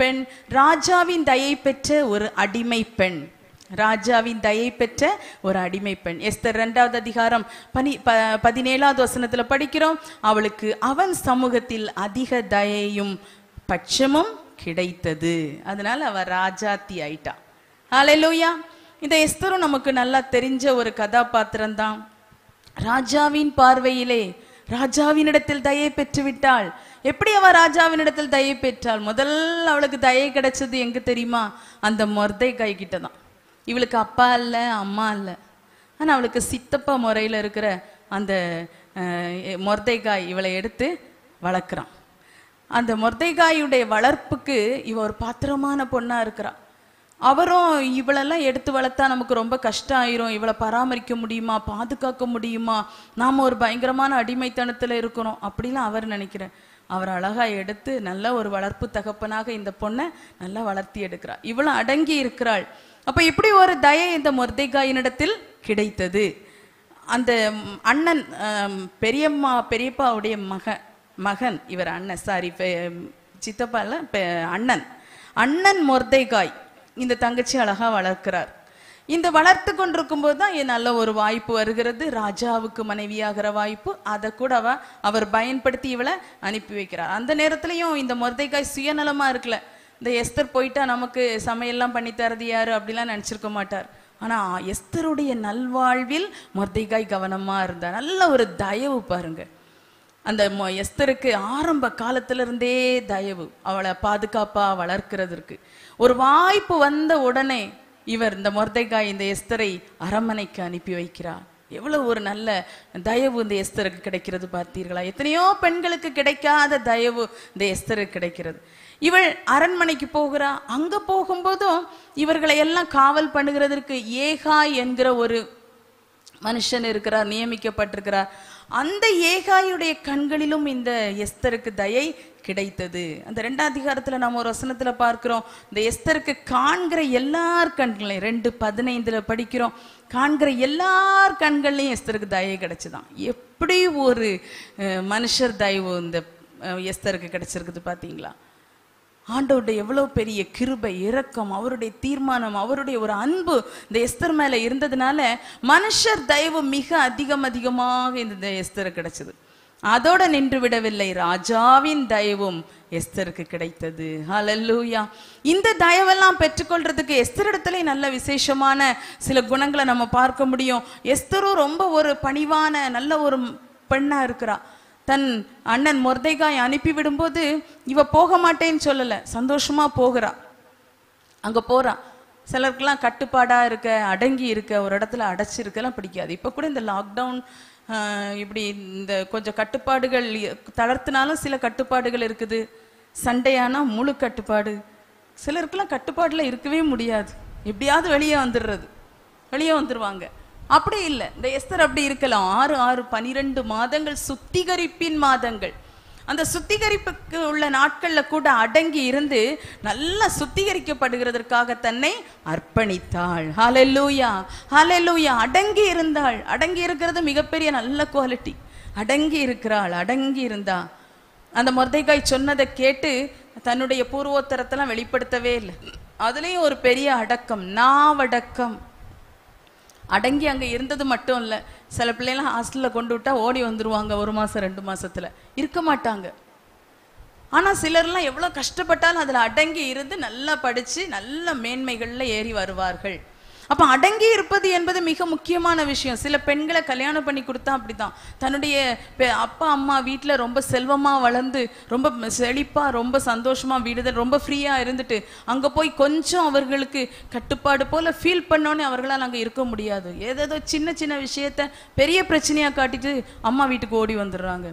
Speaker 1: பெண் ராஜாவின் தயை பெற்ற ஒரு அடிமை பெண் ராஜாவின் தயை பெற்ற ஒரு அடிமை பெண் எஸ்தர் ரெண்டாவது அதிகாரம் பனி ப பதினேழாவது வசனத்தில் படிக்கிறோம் அவளுக்கு அவன் சமூகத்தில் அதிக தயையும் பட்சமும் கிடைத்தது அதனால் அவள் ராஜாத்தி ஆயிட்டா அலையலூயா இந்த எஸ்தரும் நமக்கு நல்லா தெரிஞ்ச ஒரு கதாபாத்திரம்தான் ராஜாவின் பார்வையிலே ராஜாவினிடத்தில் தயை விட்டாள் எப்படி அவ ராஜாவினிடத்தில் தயை பெற்றாள் முதல்ல அவளுக்கு தயை கிடைச்சது எங்க தெரியுமா அந்த மொர்தை கை தான் இவளுக்கு அப்பா இல்லை அம்மா இல்லை ஆனால் அவளுக்கு சித்தப்பா முறையில் இருக்கிற அந்த மொர்தைக்காய் இவளை எடுத்து வளர்க்குறான் அந்த மொர்தைகாயுடைய வளர்ப்புக்கு இவ ஒரு பாத்திரமான பொண்ணாக இருக்கிறான் அவரும் இவளெல்லாம் எடுத்து வளர்த்தா நமக்கு ரொம்ப கஷ்டம் ஆயிரும் இவளை பராமரிக்க முடியுமா பாதுகாக்க முடியுமா நாம் ஒரு பயங்கரமான அடிமைத்தனத்தில் இருக்கிறோம் அப்படிலாம் அவர் நினைக்கிறேன் அவர் அழகாக எடுத்து நல்ல ஒரு வளர்ப்பு தகப்பனாக இந்த பொண்ணை நல்லா வளர்த்தி எடுக்கிறார் இவ்வளோ அடங்கி இருக்கிறாள் அப்போ இப்படி ஒரு தயை இந்த மொர்தைகாயினிடத்தில் கிடைத்தது அந்த அண்ணன் பெரியம்மா பெரியப்பாவுடைய மக மகன் இவர் அண்ணன் சாரி சித்தப்பால அண்ணன் அண்ணன் மொர்தைகாய் இந்த தங்கச்சி அழகாக வளர்க்கிறார் இந்த வளர்த்து கொண்டிருக்கும் போது தான் நல்ல ஒரு வாய்ப்பு வருகிறது ராஜாவுக்கு மனைவியாகிற வாய்ப்பு அதை கூட அவர் பயன்படுத்தி இவளை அனுப்பி வைக்கிறார் அந்த நேரத்துலையும் இந்த முரதைக்காய் சுயநலமாக இருக்கல இந்த எஸ்தர் போயிட்டா நமக்கு சமையல்லாம் பண்ணி தரது யாரு அப்படிலாம் நினச்சிருக்க மாட்டார் ஆனால் எஸ்தருடைய நல்வாழ்வில் முரதைக்காய் கவனமாக இருந்தார் நல்ல ஒரு தயவு பாருங்க அந்த எஸ்தருக்கு ஆரம்ப காலத்திலிருந்தே தயவு அவளை பாதுகாப்பாக வளர்க்கிறதுக்கு ஒரு வாய்ப்பு வந்த உடனே இவர் இந்த மொர்தைக்காய் இந்த எஸ்தரை அரண்மனைக்கு அனுப்பி வைக்கிறார் எவ்வளவு ஒரு நல்ல தயவு இந்த எஸ்தருக்கு கிடைக்கிறது பார்த்தீர்களா எத்தனையோ பெண்களுக்கு கிடைக்காத தயவு இந்த எஸ்தருக்கு கிடைக்கிறது இவள் அரண்மனைக்கு போகிறா அங்க போகும்போதும் இவர்களை எல்லாம் காவல் பண்ணுகிறதற்கு ஏகா என்கிற ஒரு மனுஷன் இருக்கிறார் நியமிக்கப்பட்டிருக்கிறார் அந்த ஏகாயுடைய கண்களிலும் இந்த எஸ்தருக்கு தயை கிடைத்தது அந்த ரெண்டாம் அதிகாரத்தில் நம்ம ஒரு வசனத்தில் பார்க்கிறோம் இந்த எஸ்தருக்கு காண்கிற எல்லார் கண்களையும் ரெண்டு பதினைந்தில் படிக்கிறோம் காண்கிற எல்லார் கண்களையும் எஸ்தருக்கு தயை கிடைச்சிதான் எப்படி ஒரு மனுஷர் தயவு இந்த எஸ்தருக்கு கிடைச்சிருக்குது பார்த்தீங்களா ஆண்டவருடைய எவ்வளோ பெரிய கிருபை இரக்கம் அவருடைய தீர்மானம் அவருடைய ஒரு அன்பு இந்த எஸ்தர் மேலே இருந்ததுனால மனுஷர் தயவு மிக அதிகம் அதிகமாக இந்த எஸ்தர் கிடைச்சது அதோட நின்று விடவில்லை ராஜாவின் தயவும் எஸ்தருக்கு கிடைத்தது ஹலல்லூயா இந்த தயவெல்லாம் பெற்றுக்கொள்றதுக்கு எஸ்தர் இடத்துல நல்ல விசேஷமான சில குணங்களை நம்ம பார்க்க முடியும் எஸ்தரும் ரொம்ப ஒரு பணிவான நல்ல ஒரு பெண்ணா இருக்கிறா தன் அண்ணன் முர்தைகாய் அனுப்பிவிடும்போது இவ போக மாட்டேன்னு சொல்லலை சந்தோஷமா போகிறா அங்கே போறா சிலருக்குலாம் கட்டுப்பாடாக இருக்க அடங்கி இருக்க ஒரு இடத்துல அடைச்சிருக்கலாம் பிடிக்காது இப்போ கூட இந்த லாக்டவுன் இப்படி இந்த கொஞ்சம் கட்டுப்பாடுகள் தளர்த்தினாலும் சில கட்டுப்பாடுகள் இருக்குது சண்டையானா முழு கட்டுப்பாடு சிலருக்குலாம் கட்டுப்பாடில் இருக்கவே முடியாது எப்படியாவது வெளியே வந்துடுறது வெளியே வந்துடுவாங்க அப்படி இல்லை இந்த எஸ்தர் அப்படி இருக்கலாம் ஆறு ஆறு பனிரெண்டு மாதங்கள் சுத்திகரிப்பின் மாதங்கள் அந்த சுத்திகரிப்புக்கு உள்ள நாட்களில் கூட அடங்கி இருந்து நல்லா சுத்திகரிக்கப்படுகிறதற்காக தன்னை அர்ப்பணித்தாள் ஹலெல்லூயா ஹலெல்லூயா அடங்கி இருந்தாள் அடங்கி இருக்கிறது மிகப்பெரிய நல்ல குவாலிட்டி அடங்கி இருக்கிறாள் அடங்கி இருந்தா அந்த மொர்தைக்காய் சொன்னதை கேட்டு தன்னுடைய பூர்வோத்தரத்தெல்லாம் வெளிப்படுத்தவே இல்லை அதுலேயும் ஒரு பெரிய அடக்கம் நாவடக்கம் அடங்கி அங்கே இருந்தது மட்டும் இல்லை சில பிள்ளைலாம் ஹாஸ்டலில் கொண்டு விட்டால் ஓடி வந்துடுவாங்க ஒரு மாதம் ரெண்டு மாதத்தில் இருக்க மாட்டாங்க ஆனால் சிலர்லாம் எவ்வளோ கஷ்டப்பட்டாலும் அதில் அடங்கி இருந்து நல்லா படித்து நல்ல மேன்மைகளில் ஏறி வருவார்கள் அப்போ அடங்கி இருப்பது என்பது மிக முக்கியமான விஷயம் சில பெண்களை கல்யாணம் பண்ணி கொடுத்தா அப்படிதான் தன்னுடைய அப்பா அம்மா வீட்டில் ரொம்ப செல்வமாக வளர்ந்து ரொம்ப செழிப்பாக ரொம்ப சந்தோஷமாக வீடுதல் ரொம்ப ஃப்ரீயாக இருந்துட்டு அங்கே போய் கொஞ்சம் அவர்களுக்கு கட்டுப்பாடு போல் ஃபீல் பண்ணோன்னே அவர்களால் அங்கே இருக்க முடியாது ஏதேதோ சின்ன சின்ன விஷயத்த பெரிய பிரச்சனையாக காட்டிட்டு அம்மா வீட்டுக்கு ஓடி வந்துடுறாங்க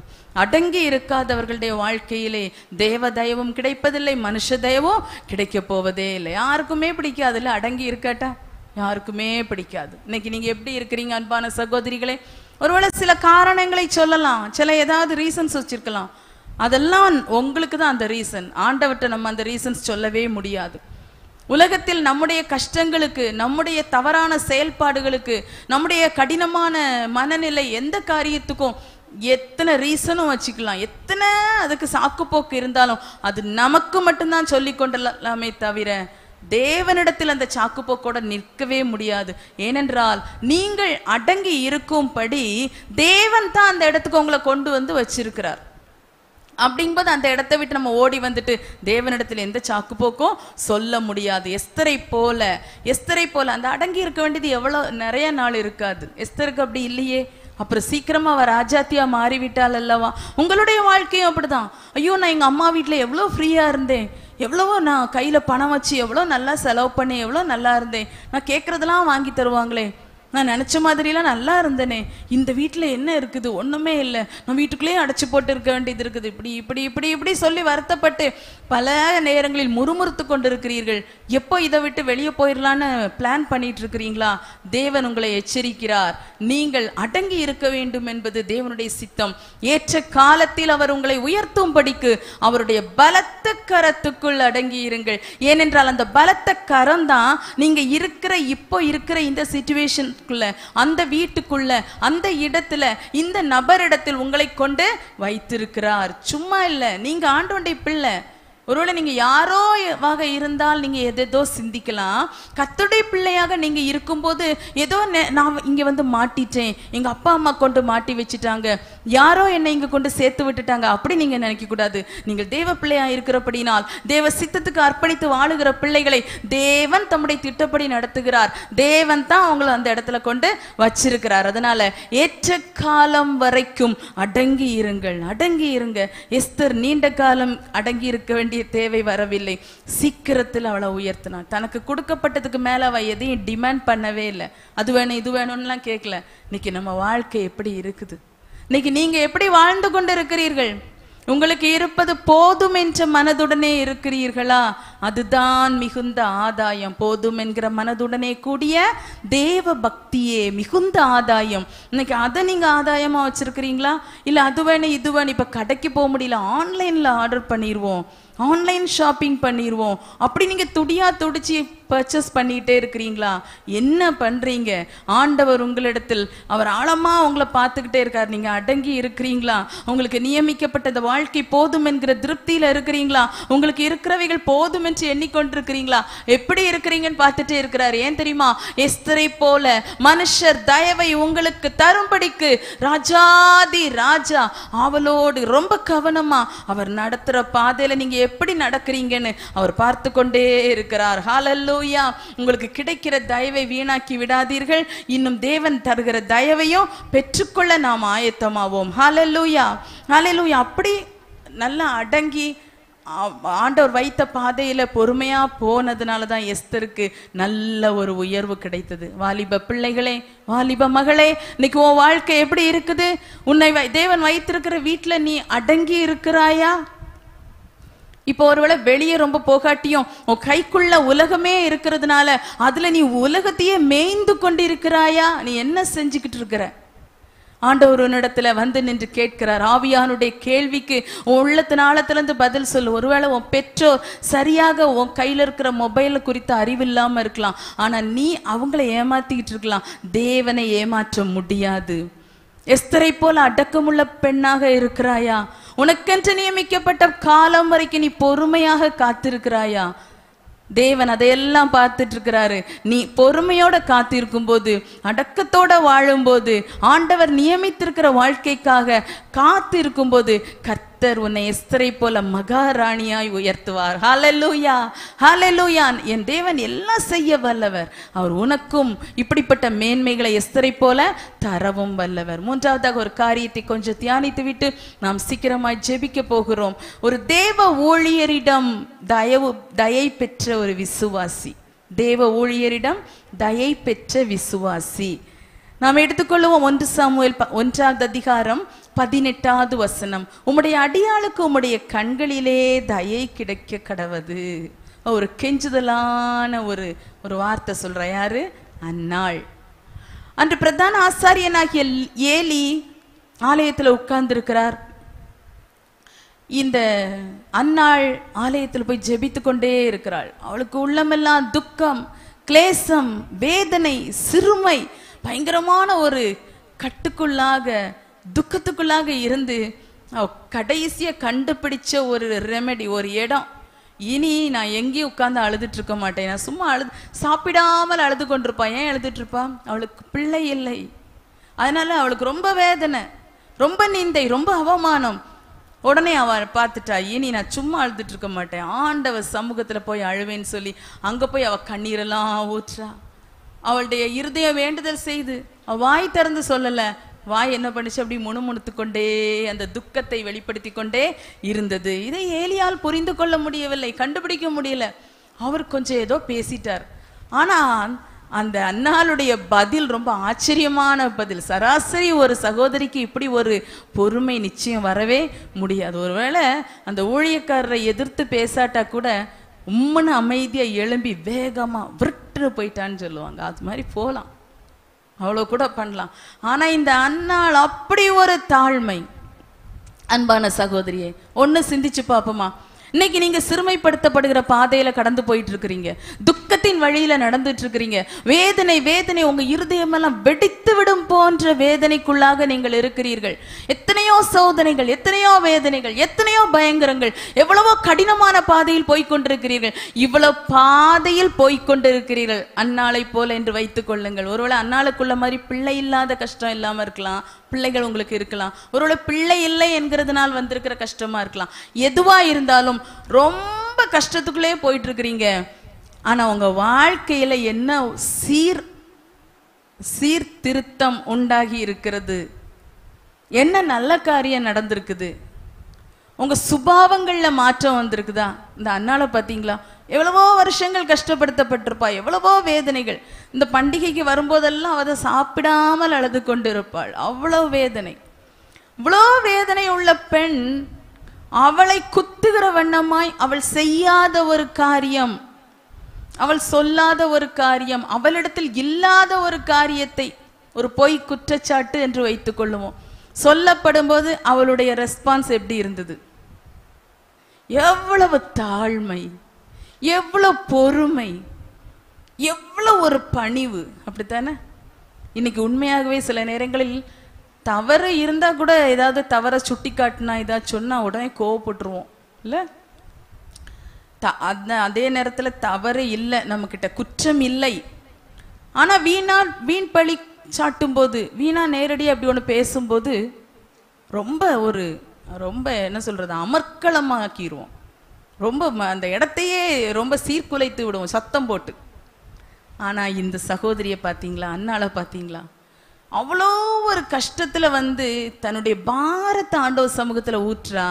Speaker 1: அடங்கி இருக்காதவர்களுடைய வாழ்க்கையிலே தேவ தயவும் கிடைப்பதில்லை மனுஷ தயவும் கிடைக்க போவதே இல்லை யாருக்குமே பிடிக்காதுல்ல அடங்கி இருக்கட்டா யாருக்குமே பிடிக்காது இன்னைக்கு நீங்கள் எப்படி இருக்கிறீங்க அன்பான சகோதரிகளே ஒருவேளை சில காரணங்களை சொல்லலாம் சில ஏதாவது ரீசன்ஸ் வச்சுருக்கலாம் அதெல்லாம் உங்களுக்கு தான் அந்த ரீசன் ஆண்டவற்ற நம்ம அந்த ரீசன்ஸ் சொல்லவே முடியாது உலகத்தில் நம்முடைய கஷ்டங்களுக்கு நம்முடைய தவறான செயல்பாடுகளுக்கு நம்முடைய கடினமான மனநிலை எந்த காரியத்துக்கும் எத்தனை ரீசனும் வச்சுக்கலாம் எத்தனை அதுக்கு சாக்குப்போக்கு இருந்தாலும் அது நமக்கு மட்டும்தான் சொல்லி கொண்டலாமே தவிர தேவனிடத்தில் அந்த சாக்குப்போக்கோட நிற்கவே முடியாது ஏனென்றால் நீங்கள் அடங்கி இருக்கும்படி தேவன் தான் அந்த இடத்துக்கு உங்களை கொண்டு வந்து வச்சிருக்கிறார் அப்படிங்கும்போது அந்த இடத்த விட்டு நம்ம ஓடி வந்துட்டு தேவனிடத்தில் எந்த சாக்குப்போக்கும் சொல்ல முடியாது எஸ்தரை போல எஸ்தரை போல அந்த அடங்கி இருக்க வேண்டியது எவ்வளோ நிறைய நாள் இருக்காது எஸ்தருக்கு அப்படி இல்லையே அப்புறம் சீக்கிரமாக அவள் ராஜாத்தியாக மாறிவிட்டாள் அல்லவா உங்களுடைய வாழ்க்கையும் அப்படிதான் ஐயோ நான் எங்கள் அம்மா வீட்டில் எவ்வளோ ஃப்ரீயாக இருந்தேன் எவ்வளவோ நான் கையில் பணம் வச்சு எவ்வளோ நல்லா செலவு பண்ணி எவ்வளோ நல்லா இருந்தேன் நான் கேட்குறதெல்லாம் வாங்கி தருவாங்களே நான் நினச்ச மாதிரிலாம் நல்லா இருந்தேனே இந்த வீட்டில் என்ன இருக்குது ஒன்றுமே இல்லை நான் வீட்டுக்குள்ளேயே அடைச்சி போட்டு இருக்க வேண்டியது இருக்குது இப்படி இப்படி இப்படி இப்படி சொல்லி வருத்தப்பட்டு பல நேரங்களில் முறுமுறுத்து கொண்டு இருக்கிறீர்கள் எப்போ இதை விட்டு வெளியே போயிடலான்னு பிளான் பண்ணிட்டு இருக்கிறீங்களா தேவன் உங்களை எச்சரிக்கிறார் நீங்கள் அடங்கி இருக்க வேண்டும் என்பது தேவனுடைய சித்தம் ஏற்ற காலத்தில் அவர் உங்களை உயர்த்தும்படிக்கு அவருடைய பலத்த கரத்துக்குள் அடங்கி இருங்கள் ஏனென்றால் அந்த பலத்த கரம் தான் நீங்கள் இருக்கிற இப்போ இருக்கிற இந்த சுச்சுவேஷன் வீட்டுக்குள்ள அந்த வீட்டுக்குள்ள அந்த இடத்துல இந்த நபரிடத்தில் உங்களை கொண்டு வைத்திருக்கிறார் சும்மா இல்லை நீங்க ஆண்டோண்டை பிள்ளை ஒருவேளை நீங்க யாரோ வாக இருந்தால் நீங்க எதோ சிந்திக்கலாம் கத்துடைய பிள்ளையாக நீங்க இருக்கும்போது ஏதோ நான் இங்க வந்து மாட்டிட்டேன் எங்க அப்பா அம்மா கொண்டு மாட்டி வச்சுட்டாங்க யாரோ என்னை இங்க கொண்டு சேர்த்து விட்டுட்டாங்க அப்படி நீங்க நினைக்க கூடாது நீங்கள் தேவ பிள்ளையா இருக்கிறபடினால் தேவ சித்தத்துக்கு அர்ப்பணித்து வாழுகிற பிள்ளைகளை தேவன் தம்முடைய திட்டப்படி நடத்துகிறார் தேவன் தான் அவங்களை அந்த இடத்துல கொண்டு வச்சிருக்கிறார் அதனால ஏற்ற காலம் வரைக்கும் அடங்கி இருங்கள் அடங்கி இருங்க எஸ்தர் நீண்ட காலம் அடங்கி இருக்க வேண்டிய தேவை வரவில்லை சீக்கிரத்தில் அவளை உயர்த்தினான் தனக்கு கொடுக்கப்பட்டதுக்கு மேலே அவள் எதையும் டிமாண்ட் பண்ணவே இல்லை அது வேணும் இது வேணும்லாம் கேட்கல இன்னைக்கு நம்ம வாழ்க்கை எப்படி இருக்குது இன்னைக்கு நீங்கள் எப்படி வாழ்ந்து கொண்டு இருக்கிறீர்கள் உங்களுக்கு இருப்பது போதும் என்ற மனதுடனே இருக்கிறீர்களா அதுதான் மிகுந்த ஆதாயம் போதும் என்கிற மனதுடனே கூடிய தேவ பக்தியே மிகுந்த ஆதாயம் இன்னைக்கு அதை நீங்க ஆதாயமா வச்சிருக்கிறீங்களா இல்ல அது வேணும் இது வேணும் இப்ப கடைக்கு போக முடியல ஆன்லைன்ல ஆர்டர் பண்ணிடுவோம் ஆன்லைன் ஷாப்பிங் பண்ணிடுவோம் அப்படி நீங்கள் துடியா துடிச்சு பர்ச்சேஸ் பண்ணிகிட்டே இருக்கிறீங்களா என்ன பண்ணுறீங்க ஆண்டவர் உங்களிடத்தில் அவர் ஆழமாக உங்களை பார்த்துக்கிட்டே இருக்கார் நீங்கள் அடங்கி இருக்கிறீங்களா உங்களுக்கு நியமிக்கப்பட்ட இந்த வாழ்க்கை போதும் என்கிற திருப்தியில் இருக்கிறீங்களா உங்களுக்கு இருக்கிறவைகள் போதும் என்று எண்ணிக்கொண்டிருக்கிறீங்களா எப்படி இருக்கிறீங்கன்னு பார்த்துட்டே இருக்கிறார் ஏன் தெரியுமா எஸ்திரை போல மனுஷர் தயவை உங்களுக்கு தரும்படிக்கு ராஜாதி ராஜா அவளோடு ரொம்ப கவனமாக அவர் நடத்துகிற பாதையில் நீங்கள் எப்படி நடக்கிறீங்கன்னு அவர் பார்த்து கொண்டே இருக்கிறார் ஹாலல்லூயா உங்களுக்கு கிடைக்கிற தயவை வீணாக்கி விடாதீர்கள் இன்னும் தேவன் தருகிற தயவையும் பெற்றுக்கொள்ள நாம் ஆயத்தமாவோம் ஹாலல்லூயா ஹாலல்லூயா அப்படி நல்லா அடங்கி ஆண்டவர் வைத்த பாதையில் பொறுமையாக போனதுனால தான் எஸ்தருக்கு நல்ல ஒரு உயர்வு கிடைத்தது வாலிப பிள்ளைகளே வாலிப மகளே இன்னைக்கு உன் வாழ்க்கை எப்படி இருக்குது உன்னை தேவன் வைத்திருக்கிற வீட்டில் நீ அடங்கி இருக்கிறாயா இப்போ ஒருவேளை வெளியே ரொம்ப போகாட்டியும் உன் கைக்குள்ள உலகமே இருக்கிறதுனால அதுல நீ உலகத்தையே மேய்ந்து கொண்டு இருக்கிறாயா நீ என்ன செஞ்சுக்கிட்டு இருக்கிற ஆண்டவர் உன்னிடத்துல வந்து நின்று கேட்கிறார் ஆவியானுடைய கேள்விக்கு உன் உள்ளத்தின் ஆழத்திலிருந்து பதில் சொல்லு ஒருவேளை உன் பெற்றோர் சரியாக உன் கையில் இருக்கிற மொபைல் குறித்த அறிவு இல்லாமல் இருக்கலாம் ஆனால் நீ அவங்கள ஏமாத்திக்கிட்டு இருக்கலாம் தேவனை ஏமாற்ற முடியாது எஸ்தரை போல அடக்கமுள்ள பெண்ணாக இருக்கிறாயா உனக்கென்று நியமிக்கப்பட்ட காலம் வரைக்கும் நீ பொறுமையாக காத்திருக்கிறாயா தேவன் அதையெல்லாம் பார்த்துட்டு இருக்கிறாரு நீ பொறுமையோட காத்திருக்கும் போது அடக்கத்தோட வாழும்போது ஆண்டவர் நியமித்திருக்கிற வாழ்க்கைக்காக காத்து இருக்கும்போது கத் கர்த்தர் உன்னை எஸ்தரை போல மகாராணியாய் உயர்த்துவார் ஹாலலூயா ஹாலலூயான் என் தேவன் எல்லாம் செய்ய வல்லவர் அவர் உனக்கும் இப்படிப்பட்ட மேன்மைகளை எஸ்தரை போல தரவும் வல்லவர் மூன்றாவதாக ஒரு காரியத்தை கொஞ்சம் தியானித்து விட்டு நாம் சீக்கிரமாய் ஜெபிக்க போகிறோம் ஒரு தேவ ஊழியரிடம் தயவு தயை பெற்ற ஒரு விசுவாசி தேவ ஊழியரிடம் தயை பெற்ற விசுவாசி நாம் எடுத்துக்கொள்ளுவோம் ஒன்று சாமுவேல் ஒன்றாவது அதிகாரம் பதினெட்டாவது வசனம் உம்முடைய அடியாளுக்கு உம்முடைய கண்களிலே தயை கிடைக்க கடவது ஒரு கெஞ்சுதலான ஒரு ஒரு வார்த்தை சொல்ற யாரு அந்நாள் அன்று பிரதான ஆசாரியனாகிய ஏலி ஆலயத்தில் உட்கார்ந்திருக்கிறார் இந்த அன்னாள் ஆலயத்தில் போய் ஜெபித்து கொண்டே இருக்கிறாள் அவளுக்கு உள்ளமெல்லாம் துக்கம் கிளேசம் வேதனை சிறுமை பயங்கரமான ஒரு கட்டுக்குள்ளாக துக்கத்துக்குள்ளாக இருந்து கடைசிய கண்டுபிடிச்ச ஒரு ரெமெடி ஒரு இடம் இனி நான் எங்கேயும் உட்காந்து அழுதுட்டு இருக்க மாட்டேன் நான் சும்மா அழுது சாப்பிடாமல் அழுது கொண்டிருப்பான் ஏன் அழுதுட்டு இருப்பான் அவளுக்கு பிள்ளை இல்லை அதனால அவளுக்கு ரொம்ப வேதனை ரொம்ப நீந்தை ரொம்ப அவமானம் உடனே அவ பார்த்துட்டா இனி நான் சும்மா அழுதுட்டு இருக்க மாட்டேன் ஆண்டவர் சமூகத்தில் போய் அழுவேன்னு சொல்லி அங்கே போய் அவள் கண்ணீரெல்லாம் ஊற்றுறா அவளுடைய இருதய வேண்டுதல் செய்து வாய் திறந்து சொல்லலை வாய் என்ன பண்ணுச்சு அப்படி முணுமுணுத்து கொண்டே அந்த துக்கத்தை வெளிப்படுத்தி கொண்டே இருந்தது இதை ஏலியால் புரிந்து கொள்ள முடியவில்லை கண்டுபிடிக்க முடியல அவர் கொஞ்சம் ஏதோ பேசிட்டார் ஆனால் அந்த அன்னாளுடைய பதில் ரொம்ப ஆச்சரியமான பதில் சராசரி ஒரு சகோதரிக்கு இப்படி ஒரு பொறுமை நிச்சயம் வரவே முடியாது ஒருவேளை அந்த ஊழியக்காரரை எதிர்த்து பேசாட்டா கூட உம்மன்னு அமைதியாக எழும்பி வேகமாக விருட்டுன்னு போயிட்டான்னு சொல்லுவாங்க அது மாதிரி போகலாம் அவ்வளோ கூட பண்ணலாம் ஆனால் இந்த அண்ணாள் அப்படி ஒரு தாழ்மை அன்பான சகோதரியை ஒன்று சிந்திச்சு பார்ப்போமா இன்னைக்கு நீங்க சிறுமைப்படுத்தப்படுகிற பாதையில கடந்து போயிட்டு இருக்கிறீங்க துக்கத்தின் வழியில நடந்துட்டு இருக்கிறீங்க வேதனை வேதனை உங்க இருதயமெல்லாம் வெடித்து விடும் போன்ற வேதனைக்குள்ளாக நீங்கள் இருக்கிறீர்கள் எத்தனையோ சோதனைகள் எத்தனையோ வேதனைகள் எத்தனையோ பயங்கரங்கள் எவ்வளவோ கடினமான பாதையில் போய்கொண்டிருக்கிறீர்கள் இவ்வளவு பாதையில் போய்கொண்டிருக்கிறீர்கள் அன்னாலை போல என்று வைத்துக் கொள்ளுங்கள் ஒருவேளை அன்னாளுக்குள்ள மாதிரி பிள்ளை இல்லாத கஷ்டம் இல்லாம இருக்கலாம் பிள்ளைகள் உங்களுக்கு இருக்கலாம் ஒருவேளை பிள்ளை இல்லை என்கிறதுனால் வந்திருக்கிற கஷ்டமாக இருக்கலாம் எதுவாக இருந்தாலும் ரொம்ப கஷ்டத்துக்குள்ளே போயிட்டுருக்குறீங்க ஆனால் உங்கள் வாழ்க்கையில் என்ன சீர் சீர்திருத்தம் உண்டாகி இருக்கிறது என்ன நல்ல காரியம் நடந்திருக்குது உங்கள் சுபாவங்களில் மாற்றம் வந்திருக்குதா இந்த அண்ணாவில் பார்த்தீங்களா எவ்வளவோ வருஷங்கள் கஷ்டப்படுத்தப்பட்டிருப்பா எவ்வளவோ வேதனைகள் இந்த பண்டிகைக்கு வரும்போதெல்லாம் அதை சாப்பிடாமல் அழுது கொண்டிருப்பாள் அவ்வளோ வேதனை இவ்வளோ வேதனை உள்ள பெண் அவளை குத்துகிற வண்ணமாய் அவள் செய்யாத ஒரு காரியம் அவள் சொல்லாத ஒரு காரியம் அவளிடத்தில் இல்லாத ஒரு காரியத்தை ஒரு பொய் குற்றச்சாட்டு என்று வைத்துக் கொள்ளுவோம் சொல்லப்படும் போது அவளுடைய ரெஸ்பான்ஸ் எப்படி இருந்தது எவ்வளவு தாழ்மை எவ்வளவு பொறுமை எவ்வளோ ஒரு பணிவு அப்படித்தானே இன்னைக்கு உண்மையாகவே சில நேரங்களில் தவறு இருந்தால் கூட ஏதாவது தவறை சுட்டி காட்டினா ஏதாவது சொன்னால் உடனே கோவப்பட்டுருவோம் இல்லை த அந்த அதே நேரத்தில் தவறு இல்லை நம்மக்கிட்ட குற்றம் இல்லை ஆனால் வீணா வீண் பழி சாட்டும் போது வீணா நேரடியாக அப்படி ஒன்று பேசும்போது ரொம்ப ஒரு ரொம்ப என்ன சொல்கிறது அமர்க்களமாக்கிடுவோம் ரொம்ப அந்த இடத்தையே ரொம்ப சீர்குலைத்து விடுவோம் சத்தம் போட்டு ஆனால் இந்த சகோதரியை பார்த்தீங்களா அண்ணாவை பார்த்தீங்களா அவ்வளோ ஒரு கஷ்டத்தில் வந்து தன்னுடைய பாரத்த ஆண்டவர் சமூகத்தில் ஊற்றுறா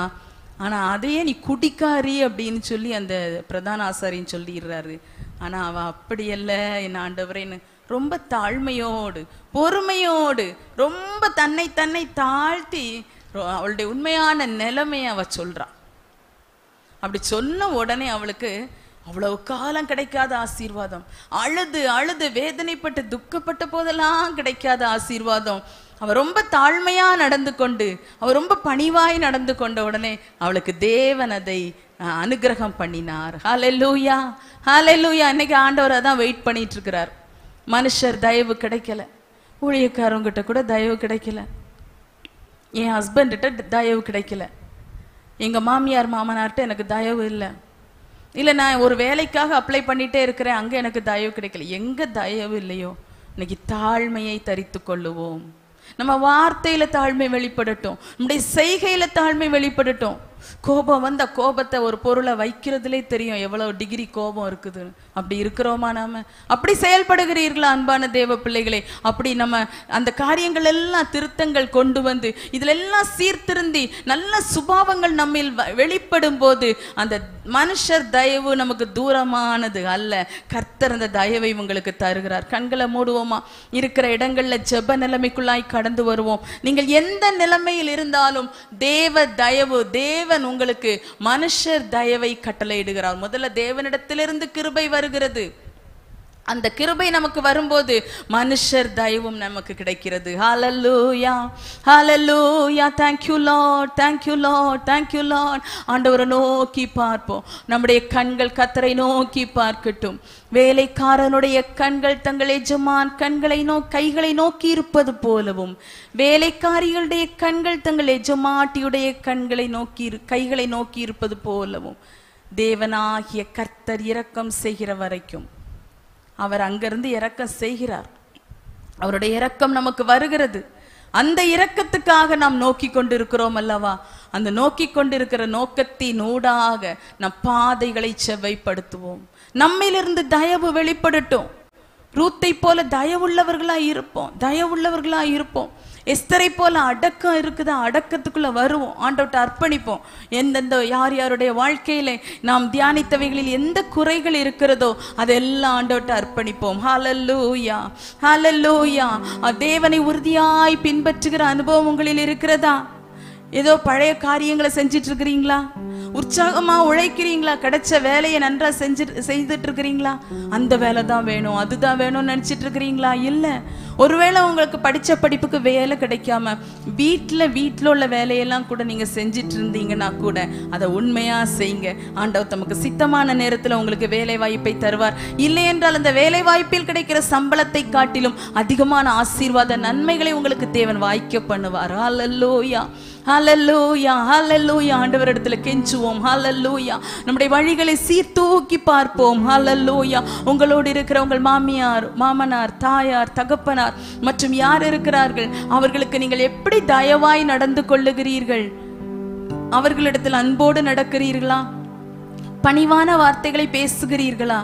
Speaker 1: ஆனால் அதையே நீ குடிக்காரி அப்படின்னு சொல்லி அந்த பிரதான ஆசாரின்னு சொல்லிடுறாரு ஆனால் அவள் அப்படியல்ல என் ஆண்டவரேன்னு ரொம்ப தாழ்மையோடு பொறுமையோடு ரொம்ப தன்னை தன்னை தாழ்த்தி அவளுடைய உண்மையான நிலைமையை அவள் சொல்கிறான் அப்படி சொன்ன உடனே அவளுக்கு அவ்வளவு காலம் கிடைக்காத ஆசீர்வாதம் அழுது அழுது வேதனைப்பட்டு துக்கப்பட்ட போதெல்லாம் கிடைக்காத ஆசீர்வாதம் அவள் ரொம்ப தாழ்மையா நடந்து கொண்டு அவள் ரொம்ப பணிவாய் நடந்து கொண்ட உடனே அவளுக்கு தேவன் அதை அனுகிரகம் பண்ணினார் ஹாலே லூயா இன்னைக்கு ஆண்டவர் தான் வெயிட் பண்ணிட்டு இருக்கிறார் மனுஷர் தயவு கிடைக்கல ஊழியக்காரங்கிட்ட கூட தயவு கிடைக்கல என் ஹஸ்பண்ட்கிட்ட தயவு கிடைக்கல எங்கள் மாமியார் மாமனார்கிட்ட எனக்கு தயவு இல்லை இல்லை நான் ஒரு வேலைக்காக அப்ளை பண்ணிகிட்டே இருக்கிறேன் அங்கே எனக்கு தயவு கிடைக்கல எங்கே தயவு இல்லையோ இன்னைக்கு தாழ்மையை தரித்து கொள்ளுவோம் நம்ம வார்த்தையில் தாழ்மை வெளிப்படட்டும் நம்முடைய செய்கையில் தாழ்மை வெளிப்படட்டும் கோபம் வந்த கோபத்தை ஒரு பொருளை வைக்கிறதுலே தெரியும் எவ்வளவு டிகிரி கோபம் இருக்குது அப்படி இருக்கிறோமா நாம அப்படி செயல்படுகிறீர்களா அன்பான தேவ பிள்ளைகளே அப்படி நம்ம அந்த காரியங்கள் எல்லாம் திருத்தங்கள் கொண்டு வந்து இதுல எல்லாம் சீர்திருந்தி நல்ல சுபாவங்கள் நம்ம வெளிப்படும் போது அந்த மனுஷர் தயவு நமக்கு தூரமானது அல்ல கர்த்தர் அந்த தயவை உங்களுக்கு தருகிறார் கண்களை மூடுவோமா இருக்கிற இடங்கள்ல ஜெப நிலைமைக்குள்ளாய் கடந்து வருவோம் நீங்கள் எந்த நிலைமையில் இருந்தாலும் தேவ தயவு தேவ தேவன் உங்களுக்கு மனுஷர் தயவை கட்டளையிடுகிறார் முதல்ல தேவனிடத்திலிருந்து கிருபை வருகிறது அந்த கிருபை நமக்கு வரும்போது மனுஷர் தயவும் நமக்கு கிடைக்கிறது hallelujah hallelujah thank you Lord thank you Lord thank you Lord ஆண்டவரை நோக்கி பார்ப்போம் நம்முடைய கண்கள் கத்தரை நோக்கி பார்க்கட்டும் வேலைக்காரனுடைய கண்கள் தங்கள் எஜமான் கண்களை நோ கைகளை நோக்கி இருப்பது போலவும் வேலைக்காரிகளுடைய கண்கள் தங்கள் எஜமாட்டியுடைய கண்களை நோக்கி கைகளை நோக்கி இருப்பது போலவும் தேவனாகிய கர்த்தர் இரக்கம் செய்கிற வரைக்கும் அவர் அங்கிருந்து இறக்க செய்கிறார் அவருடைய இரக்கம் நமக்கு வருகிறது அந்த இரக்கத்துக்காக நாம் நோக்கி கொண்டிருக்கிறோம் அல்லவா அந்த நோக்கி கொண்டிருக்கிற நோக்கத்தின் ஊடாக நம் பாதைகளை செவ்வைப்படுத்துவோம் நம்மிலிருந்து தயவு வெளிப்படுட்டும் ரூத்தை போல தயவுள்ளவர்களா இருப்போம் தயவுள்ளவர்களா இருப்போம் எஸ்தரை போல அடக்கம் இருக்குது அடக்கத்துக்குள்ளே வருவோம் ஆண்டவர்கிட்ட அர்ப்பணிப்போம் எந்தெந்த யார் யாருடைய வாழ்க்கையில் நாம் தியானித்தவைகளில் எந்த குறைகள் இருக்கிறதோ அதெல்லாம் ஆண்டவர்கிட்ட அர்ப்பணிப்போம் ஹலல்லூயா ஹலல்லூயா தேவனை உறுதியாய் பின்பற்றுகிற அனுபவம் உங்களில் இருக்கிறதா ஏதோ பழைய காரியங்களை செஞ்சிட்டு இருக்கிறீங்களா உற்சாகமா உழைக்கிறீங்களா கிடைச்ச வேலையை நன்றா செஞ்சு செய்துட்டு இருக்கிறீங்களா அந்த வேலை தான் வேணும் அதுதான் வேணும்னு நினைச்சிட்டு இருக்கிறீங்களா இல்ல ஒருவேளை உங்களுக்கு படிச்ச படிப்புக்கு வேலை கிடைக்காம வீட்டில் வீட்டில் உள்ள வேலையெல்லாம் கூட நீங்க செஞ்சிட்டு இருந்தீங்கன்னா கூட அதை உண்மையா செய்யுங்க ஆண்டவர் தமக்கு சித்தமான நேரத்தில் உங்களுக்கு வேலை வாய்ப்பை தருவார் இல்லை என்றால் அந்த வேலை வாய்ப்பில் கிடைக்கிற சம்பளத்தை காட்டிலும் அதிகமான ஆசீர்வாத நன்மைகளை உங்களுக்கு தேவன் வாய்க்க பண்ணுவார் அல்லோயா ஹலல்லூயா ஹலல்லூயா ஆண்டவர் இடத்துல கெஞ்சுவோம் ஹலல்லூயா நம்முடைய வழிகளை சீர்தூக்கி பார்ப்போம் ஹலல்லூயா உங்களோடு இருக்கிற உங்கள் மாமியார் மாமனார் தாயார் தகப்பனார் மற்றும் யார் இருக்கிறார்கள் அவர்களுக்கு நீங்கள் எப்படி தயவாய் நடந்து கொள்ளுகிறீர்கள் அவர்களிடத்தில் அன்போடு நடக்கிறீர்களா பணிவான வார்த்தைகளை பேசுகிறீர்களா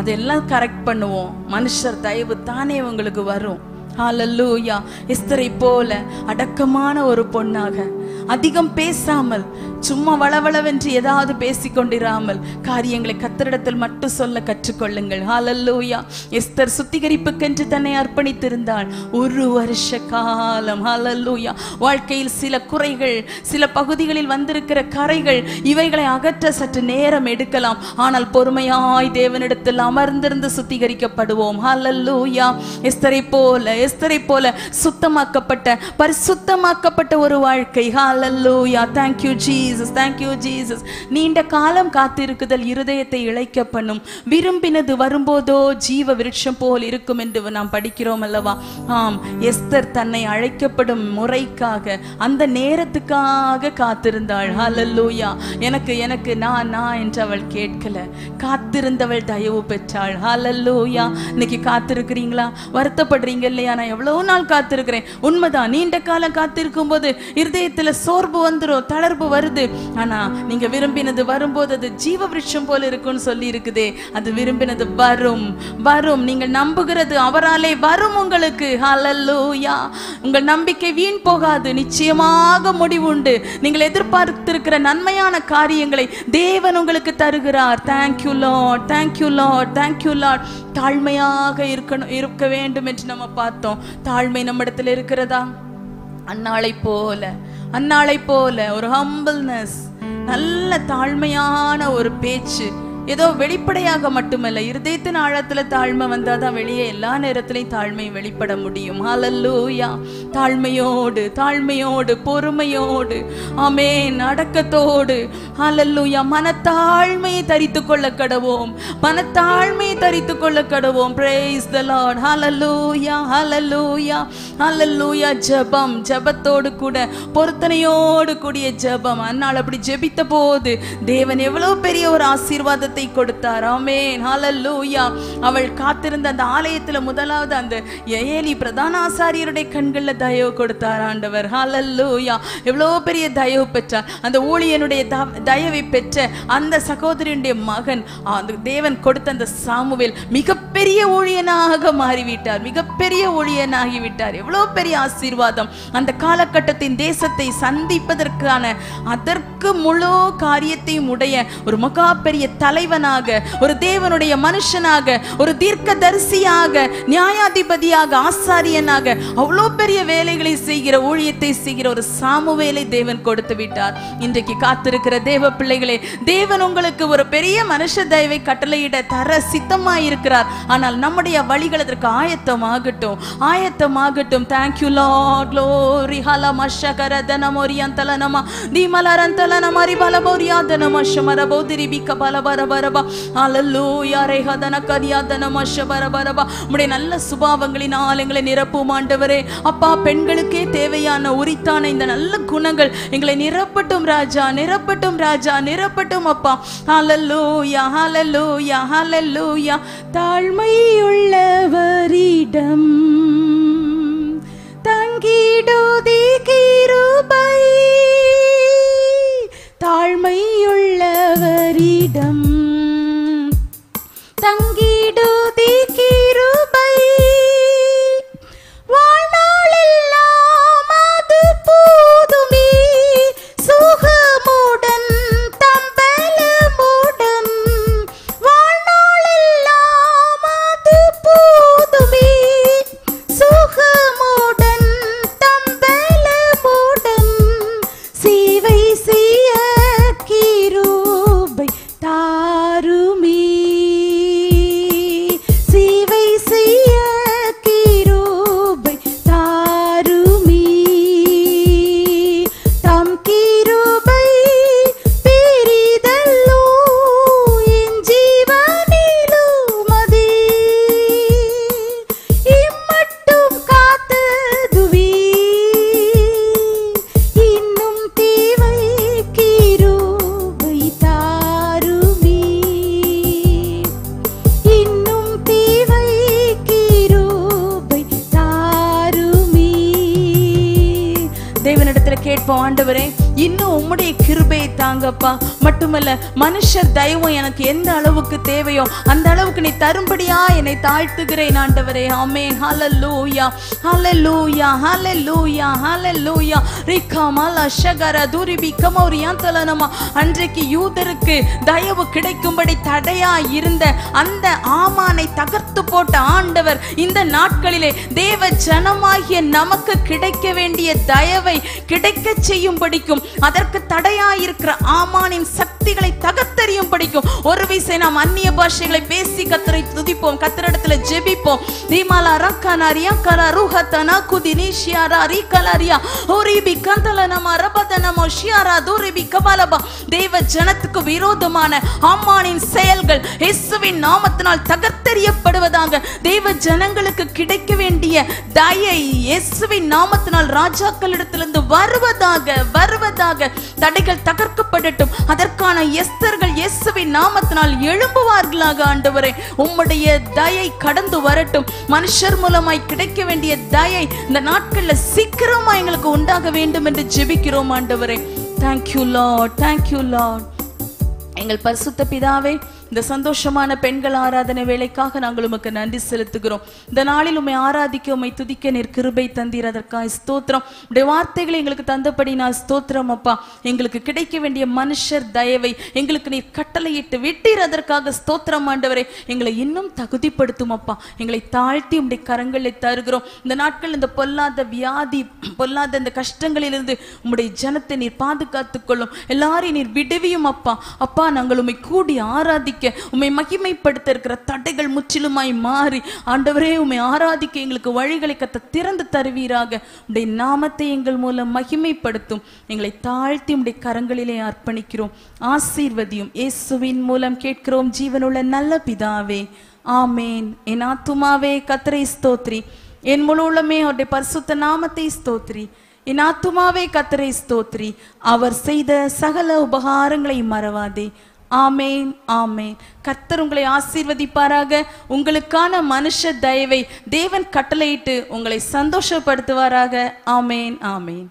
Speaker 1: அதெல்லாம் கரெக்ட் பண்ணுவோம் மனுஷர் தயவு தானே உங்களுக்கு வரும் ஹாலல்லூயா எஸ்தரை போல அடக்கமான ஒரு பொண்ணாக அதிகம் பேசாமல் சும்மா வளவளவென்று ஏதாவது பேசிக்கொண்டிராமல் காரியங்களை கத்தரிடத்தில் மட்டும் சொல்ல கற்றுக்கொள்ளுங்கள் ஹாலல்லூயா எஸ்தர் சுத்திகரிப்புக்கென்று தன்னை அர்ப்பணித்திருந்தாள் ஒரு வருஷ காலம் ஹாலல்லூயா வாழ்க்கையில் சில குறைகள் சில பகுதிகளில் வந்திருக்கிற கரைகள் இவைகளை அகற்ற சற்று நேரம் எடுக்கலாம் ஆனால் பொறுமையாய் தேவனிடத்தில் அமர்ந்திருந்து சுத்திகரிக்கப்படுவோம் ஹாலல்லூயா எஸ்தரை போல எஸ்தரை போல சுத்தமாக்கப்பட்ட பரிசுத்தமாக்கப்பட்ட ஒரு வாழ்க்கை hallelujah thank you Jesus thank you Jesus நீண்ட காலம் காத்திருக்குதல் இருதயத்தை இழைக்க பண்ணும் விரும்பினது வரும்போதோ ஜீவ விருட்சம் போல் இருக்கும் என்று நாம் படிக்கிறோம் அல்லவா ஆம் எஸ்தர் தன்னை அழைக்கப்படும் முறைக்காக அந்த நேரத்துக்காக காத்திருந்தாள் ஹாலல்லூயா எனக்கு எனக்கு நான் நான் என்று அவள் கேட்கல காத்திருந்தவள் தயவு பெற்றாள் ஹாலல்லூயா இன்னைக்கு காத்திருக்கிறீங்களா வருத்தப்படுறீங்க இல்லையா இல்லையா நான் எவ்வளோ நாள் காத்திருக்கிறேன் உண்மைதான் நீண்ட காலம் காத்திருக்கும் போது இருதயத்துல சோர்வு வந்துடும் தளர்வு வருது ஆனா நீங்கள் விரும்பினது வரும்போது அது ஜீவ விருட்சம் போல இருக்கும்னு சொல்லி இருக்குதே அது விரும்பினது வரும் வரும் நீங்கள் நம்புகிறது அவராலே வரும் உங்களுக்கு ஹலல்லூயா உங்கள் நம்பிக்கை வீண் போகாது நிச்சயமாக முடிவுண்டு நீங்கள் எதிர்பார்த்திருக்கிற நன்மையான காரியங்களை தேவன் உங்களுக்கு தருகிறார் thank you Lord thank you Lord thank you Lord தாழ்மையாக இருக்கணும் இருக்க வேண்டும் என்று நம்ம பார்த்து அர்த்தம் தாழ்மை நம்மிடத்தில் இருக்கிறதா அன்னாளை போல அன்னாளை போல ஒரு ஹம்பிள்னஸ் நல்ல தாழ்மையான ஒரு பேச்சு ஏதோ வெளிப்படையாக மட்டுமல்ல இருதயத்தின் ஆழத்தில் தாழ்மை வந்தால் தான் வெளியே எல்லா நேரத்திலையும் தாழ்மையும் வெளிப்பட முடியும் அலல்லூயா தாழ்மையோடு தாழ்மையோடு பொறுமையோடு ஆமே நடக்கத்தோடு அலல்லூயா மனத்தாழ்மையை தரித்து கொள்ள கடவோம் மனத்தாழ்மையை தரித்து கொள்ள கடவோம் praise the Lord hallelujah hallelujah hallelujah ஜபம் ஜபத்தோடு கூட பொருத்தனையோடு கூடிய ஜபம் அதனால் அப்படி ஜெபித்த போது தேவன் எவ்வளோ பெரிய ஒரு ஆசீர்வாதத்தை ஆலயத்தை கொடுத்தார் ஆமேன் அவள் காத்திருந்த அந்த ஆலயத்துல முதலாவது அந்த ஏலி பிரதான ஆசாரியருடைய கண்கள்ல தயவு கொடுத்தார் ஆண்டவர் ஹalleluya எவ்வளோ பெரிய தயவு பெற்றார் அந்த ஊழியனுடைய தயவை பெற்ற அந்த சகோதரியுடைய மகன் அந்த தேவன் கொடுத்த அந்த சாமுவேல் மிகப்பெரிய ஊழியனாக மாறிவிட்டார் மிகப்பெரிய ஊழியனாகிவிட்டார் எவ்வளோ பெரிய ஆசீர்வாதம் அந்த காலகட்டத்தின் தேசத்தை சந்திப்பதற்கான அதற்கு முழு காரியத்தையும் உடைய ஒரு மகா பெரிய தலை தலைவனாக ஒரு தேவனுடைய மனுஷனாக ஒரு தீர்க்க தரிசியாக நியாயாதிபதியாக ஆசாரியனாக அவ்வளோ பெரிய வேலைகளை செய்கிற ஊழியத்தை செய்கிற ஒரு சாமு வேலை தேவன் கொடுத்து விட்டார் இன்றைக்கு காத்திருக்கிற தேவ பிள்ளைகளே தேவன் உங்களுக்கு ஒரு பெரிய மனுஷ தயவை கட்டளையிட தர சித்தமாக இருக்கிறார் ஆனால் நம்முடைய வழிகள் அதற்கு ஆயத்தமாகட்டும் ஆயத்தமாகட்டும் தேங்க்யூ லார்ட் லோரி ஹலா மஷகர தனமோரியான் தலனமா தீமலரன் தலனமாரி பலபோரியா தனமஷமர பௌதிரி பிக்க பலபர பரபரபா அலல்லூயா ரேகதன மஷ பரபரபா உடைய நல்ல எங்களை நிரப்பும் ஆண்டவரே அப்பா பெண்களுக்கே தேவையான உரித்தான இந்த நல்ல குணங்கள் எங்களை நிரப்பட்டும் ராஜா நிரப்பட்டும் ராஜா நிரப்பட்டும் அப்பா அலல்லூயா அலல்லூயா
Speaker 2: அலல்லூயா தாழ்மையுள்ளவரிடம் தங்கிடோ
Speaker 1: மட்டுமல்ல மனுஷர் தெய்வம் எனக்கு எந்த அளவுக்கு தேவையோ அந்த அளவுக்கு நீ தரும்படியா என்னை தாழ்த்துகிறேன் ஆண்டவரே ஆமே ஹலலூயா லூயா ஹலலூயா லூயா ரிக்கா மாலா ஷகர தூரிபி கமௌரியா தலனமா அன்றைக்கு யூதருக்கு தயவு கிடைக்கும்படி தடையா இருந்த அந்த ஆமானை தகர்த்து போட்ட ஆண்டவர் இந்த நாட்களிலே தேவ ஜனமாகிய நமக்கு கிடைக்க வேண்டிய தயவை கிடைக்க செய்யும்படிக்கும் அதற்கு தடையா இருக்கிற ஆமானின் சக்திகளை தகத்தறியும் படிக்கும் ஒரு விசை நாம் அந்நிய பாஷைகளை பேசி கத்தரை துதிப்போம் கத்தரிடத்துல ஜெபிப்போம் தீமாலா ரூஹத்தனா ஓரிபி கந்தலனமா ரபதனமோ ஷியாரா தூரிபி கபாலபா தேவ ஜனத்துக்கு விரோதமான செயல்கள் இயேசுவின் நாமத்தினால் தகர்த்தறியப்படுவதாக தேவ ஜனங்களுக்கு கிடைக்க வேண்டிய தயை இயேசுவின் நாமத்தினால் ராஜாக்களிடத்திலிருந்து வருவதாக வருவதாக தடைகள் தகர்க்கப்படட்டும் அதற்கான எஸ்தர்கள் இயேசுவின் நாமத்தினால் எழும்புவார்களாக ஆண்டவரே உம்முடைய தயை கடந்து வரட்டும் மனுஷர் மூலமாய் கிடைக்க வேண்டிய தயை இந்த நாட்களில் சீக்கிரமா எங்களுக்கு உண்டாக வேண்டும் என்று ஜெபிக்கிறோம் ஆண்டவரே தேங்க்யூ லாட் தேங்க்யூ லாட் எங்கள் பரிசுத்த பிதாவே இந்த சந்தோஷமான பெண்கள் ஆராதனை வேலைக்காக நாங்கள் உமக்கு நன்றி செலுத்துகிறோம் இந்த நாளில் உண்மை ஆராதிக்க உண்மை துதிக்க நீர் கிருபை தந்தீர் அதற்காக ஸ்தோத்திரம் உடைய வார்த்தைகளை எங்களுக்கு தந்தபடி நான் ஸ்தோத்திரம் அப்பா எங்களுக்கு கிடைக்க வேண்டிய மனுஷர் தயவை எங்களுக்கு நீர் கட்டளையிட்டு விட்டீர் அதற்காக ஸ்தோத்திரம் ஆண்டவரை எங்களை இன்னும் தகுதிப்படுத்தும் அப்பா எங்களை தாழ்த்தி உடைய கரங்களை தருகிறோம் இந்த நாட்கள் இந்த பொல்லாத வியாதி பொல்லாத இந்த கஷ்டங்களிலிருந்து உடைய ஜனத்தை நீர் பாதுகாத்துக் கொள்ளும் எல்லாரையும் நீர் விடுவியும் அப்பா அப்பா நாங்கள் உண்மை கூடி ஆராதிக்க ஆராதிக்க உண்மை மகிமைப்படுத்த இருக்கிற தடைகள் முற்றிலுமாய் மாறி ஆண்டவரே உண்மை ஆராதிக்க எங்களுக்கு வழிகளை கத்த திறந்து தருவீராக உடைய நாமத்தை எங்கள் மூலம் மகிமைப்படுத்தும் எங்களை தாழ்த்தி உடைய கரங்களிலே அர்ப்பணிக்கிறோம் ஆசீர்வதியும் இயேசுவின் மூலம் கேட்கிறோம் ஜீவனுள்ள நல்ல பிதாவே ஆமேன் என் ஆத்துமாவே கத்திரை ஸ்தோத்ரி என் முழு அவருடைய பரிசுத்த நாமத்தை ஸ்தோத்ரி என் ஆத்துமாவே கத்திரை ஸ்தோத்ரி அவர் செய்த சகல உபகாரங்களை மறவாதே ஆமேன் ஆமேன் கர்த்தர் உங்களை ஆசீர்வதிப்பாராக உங்களுக்கான மனுஷ தயவை தேவன் கட்டளையிட்டு உங்களை சந்தோஷப்படுத்துவாராக ஆமேன் ஆமேன்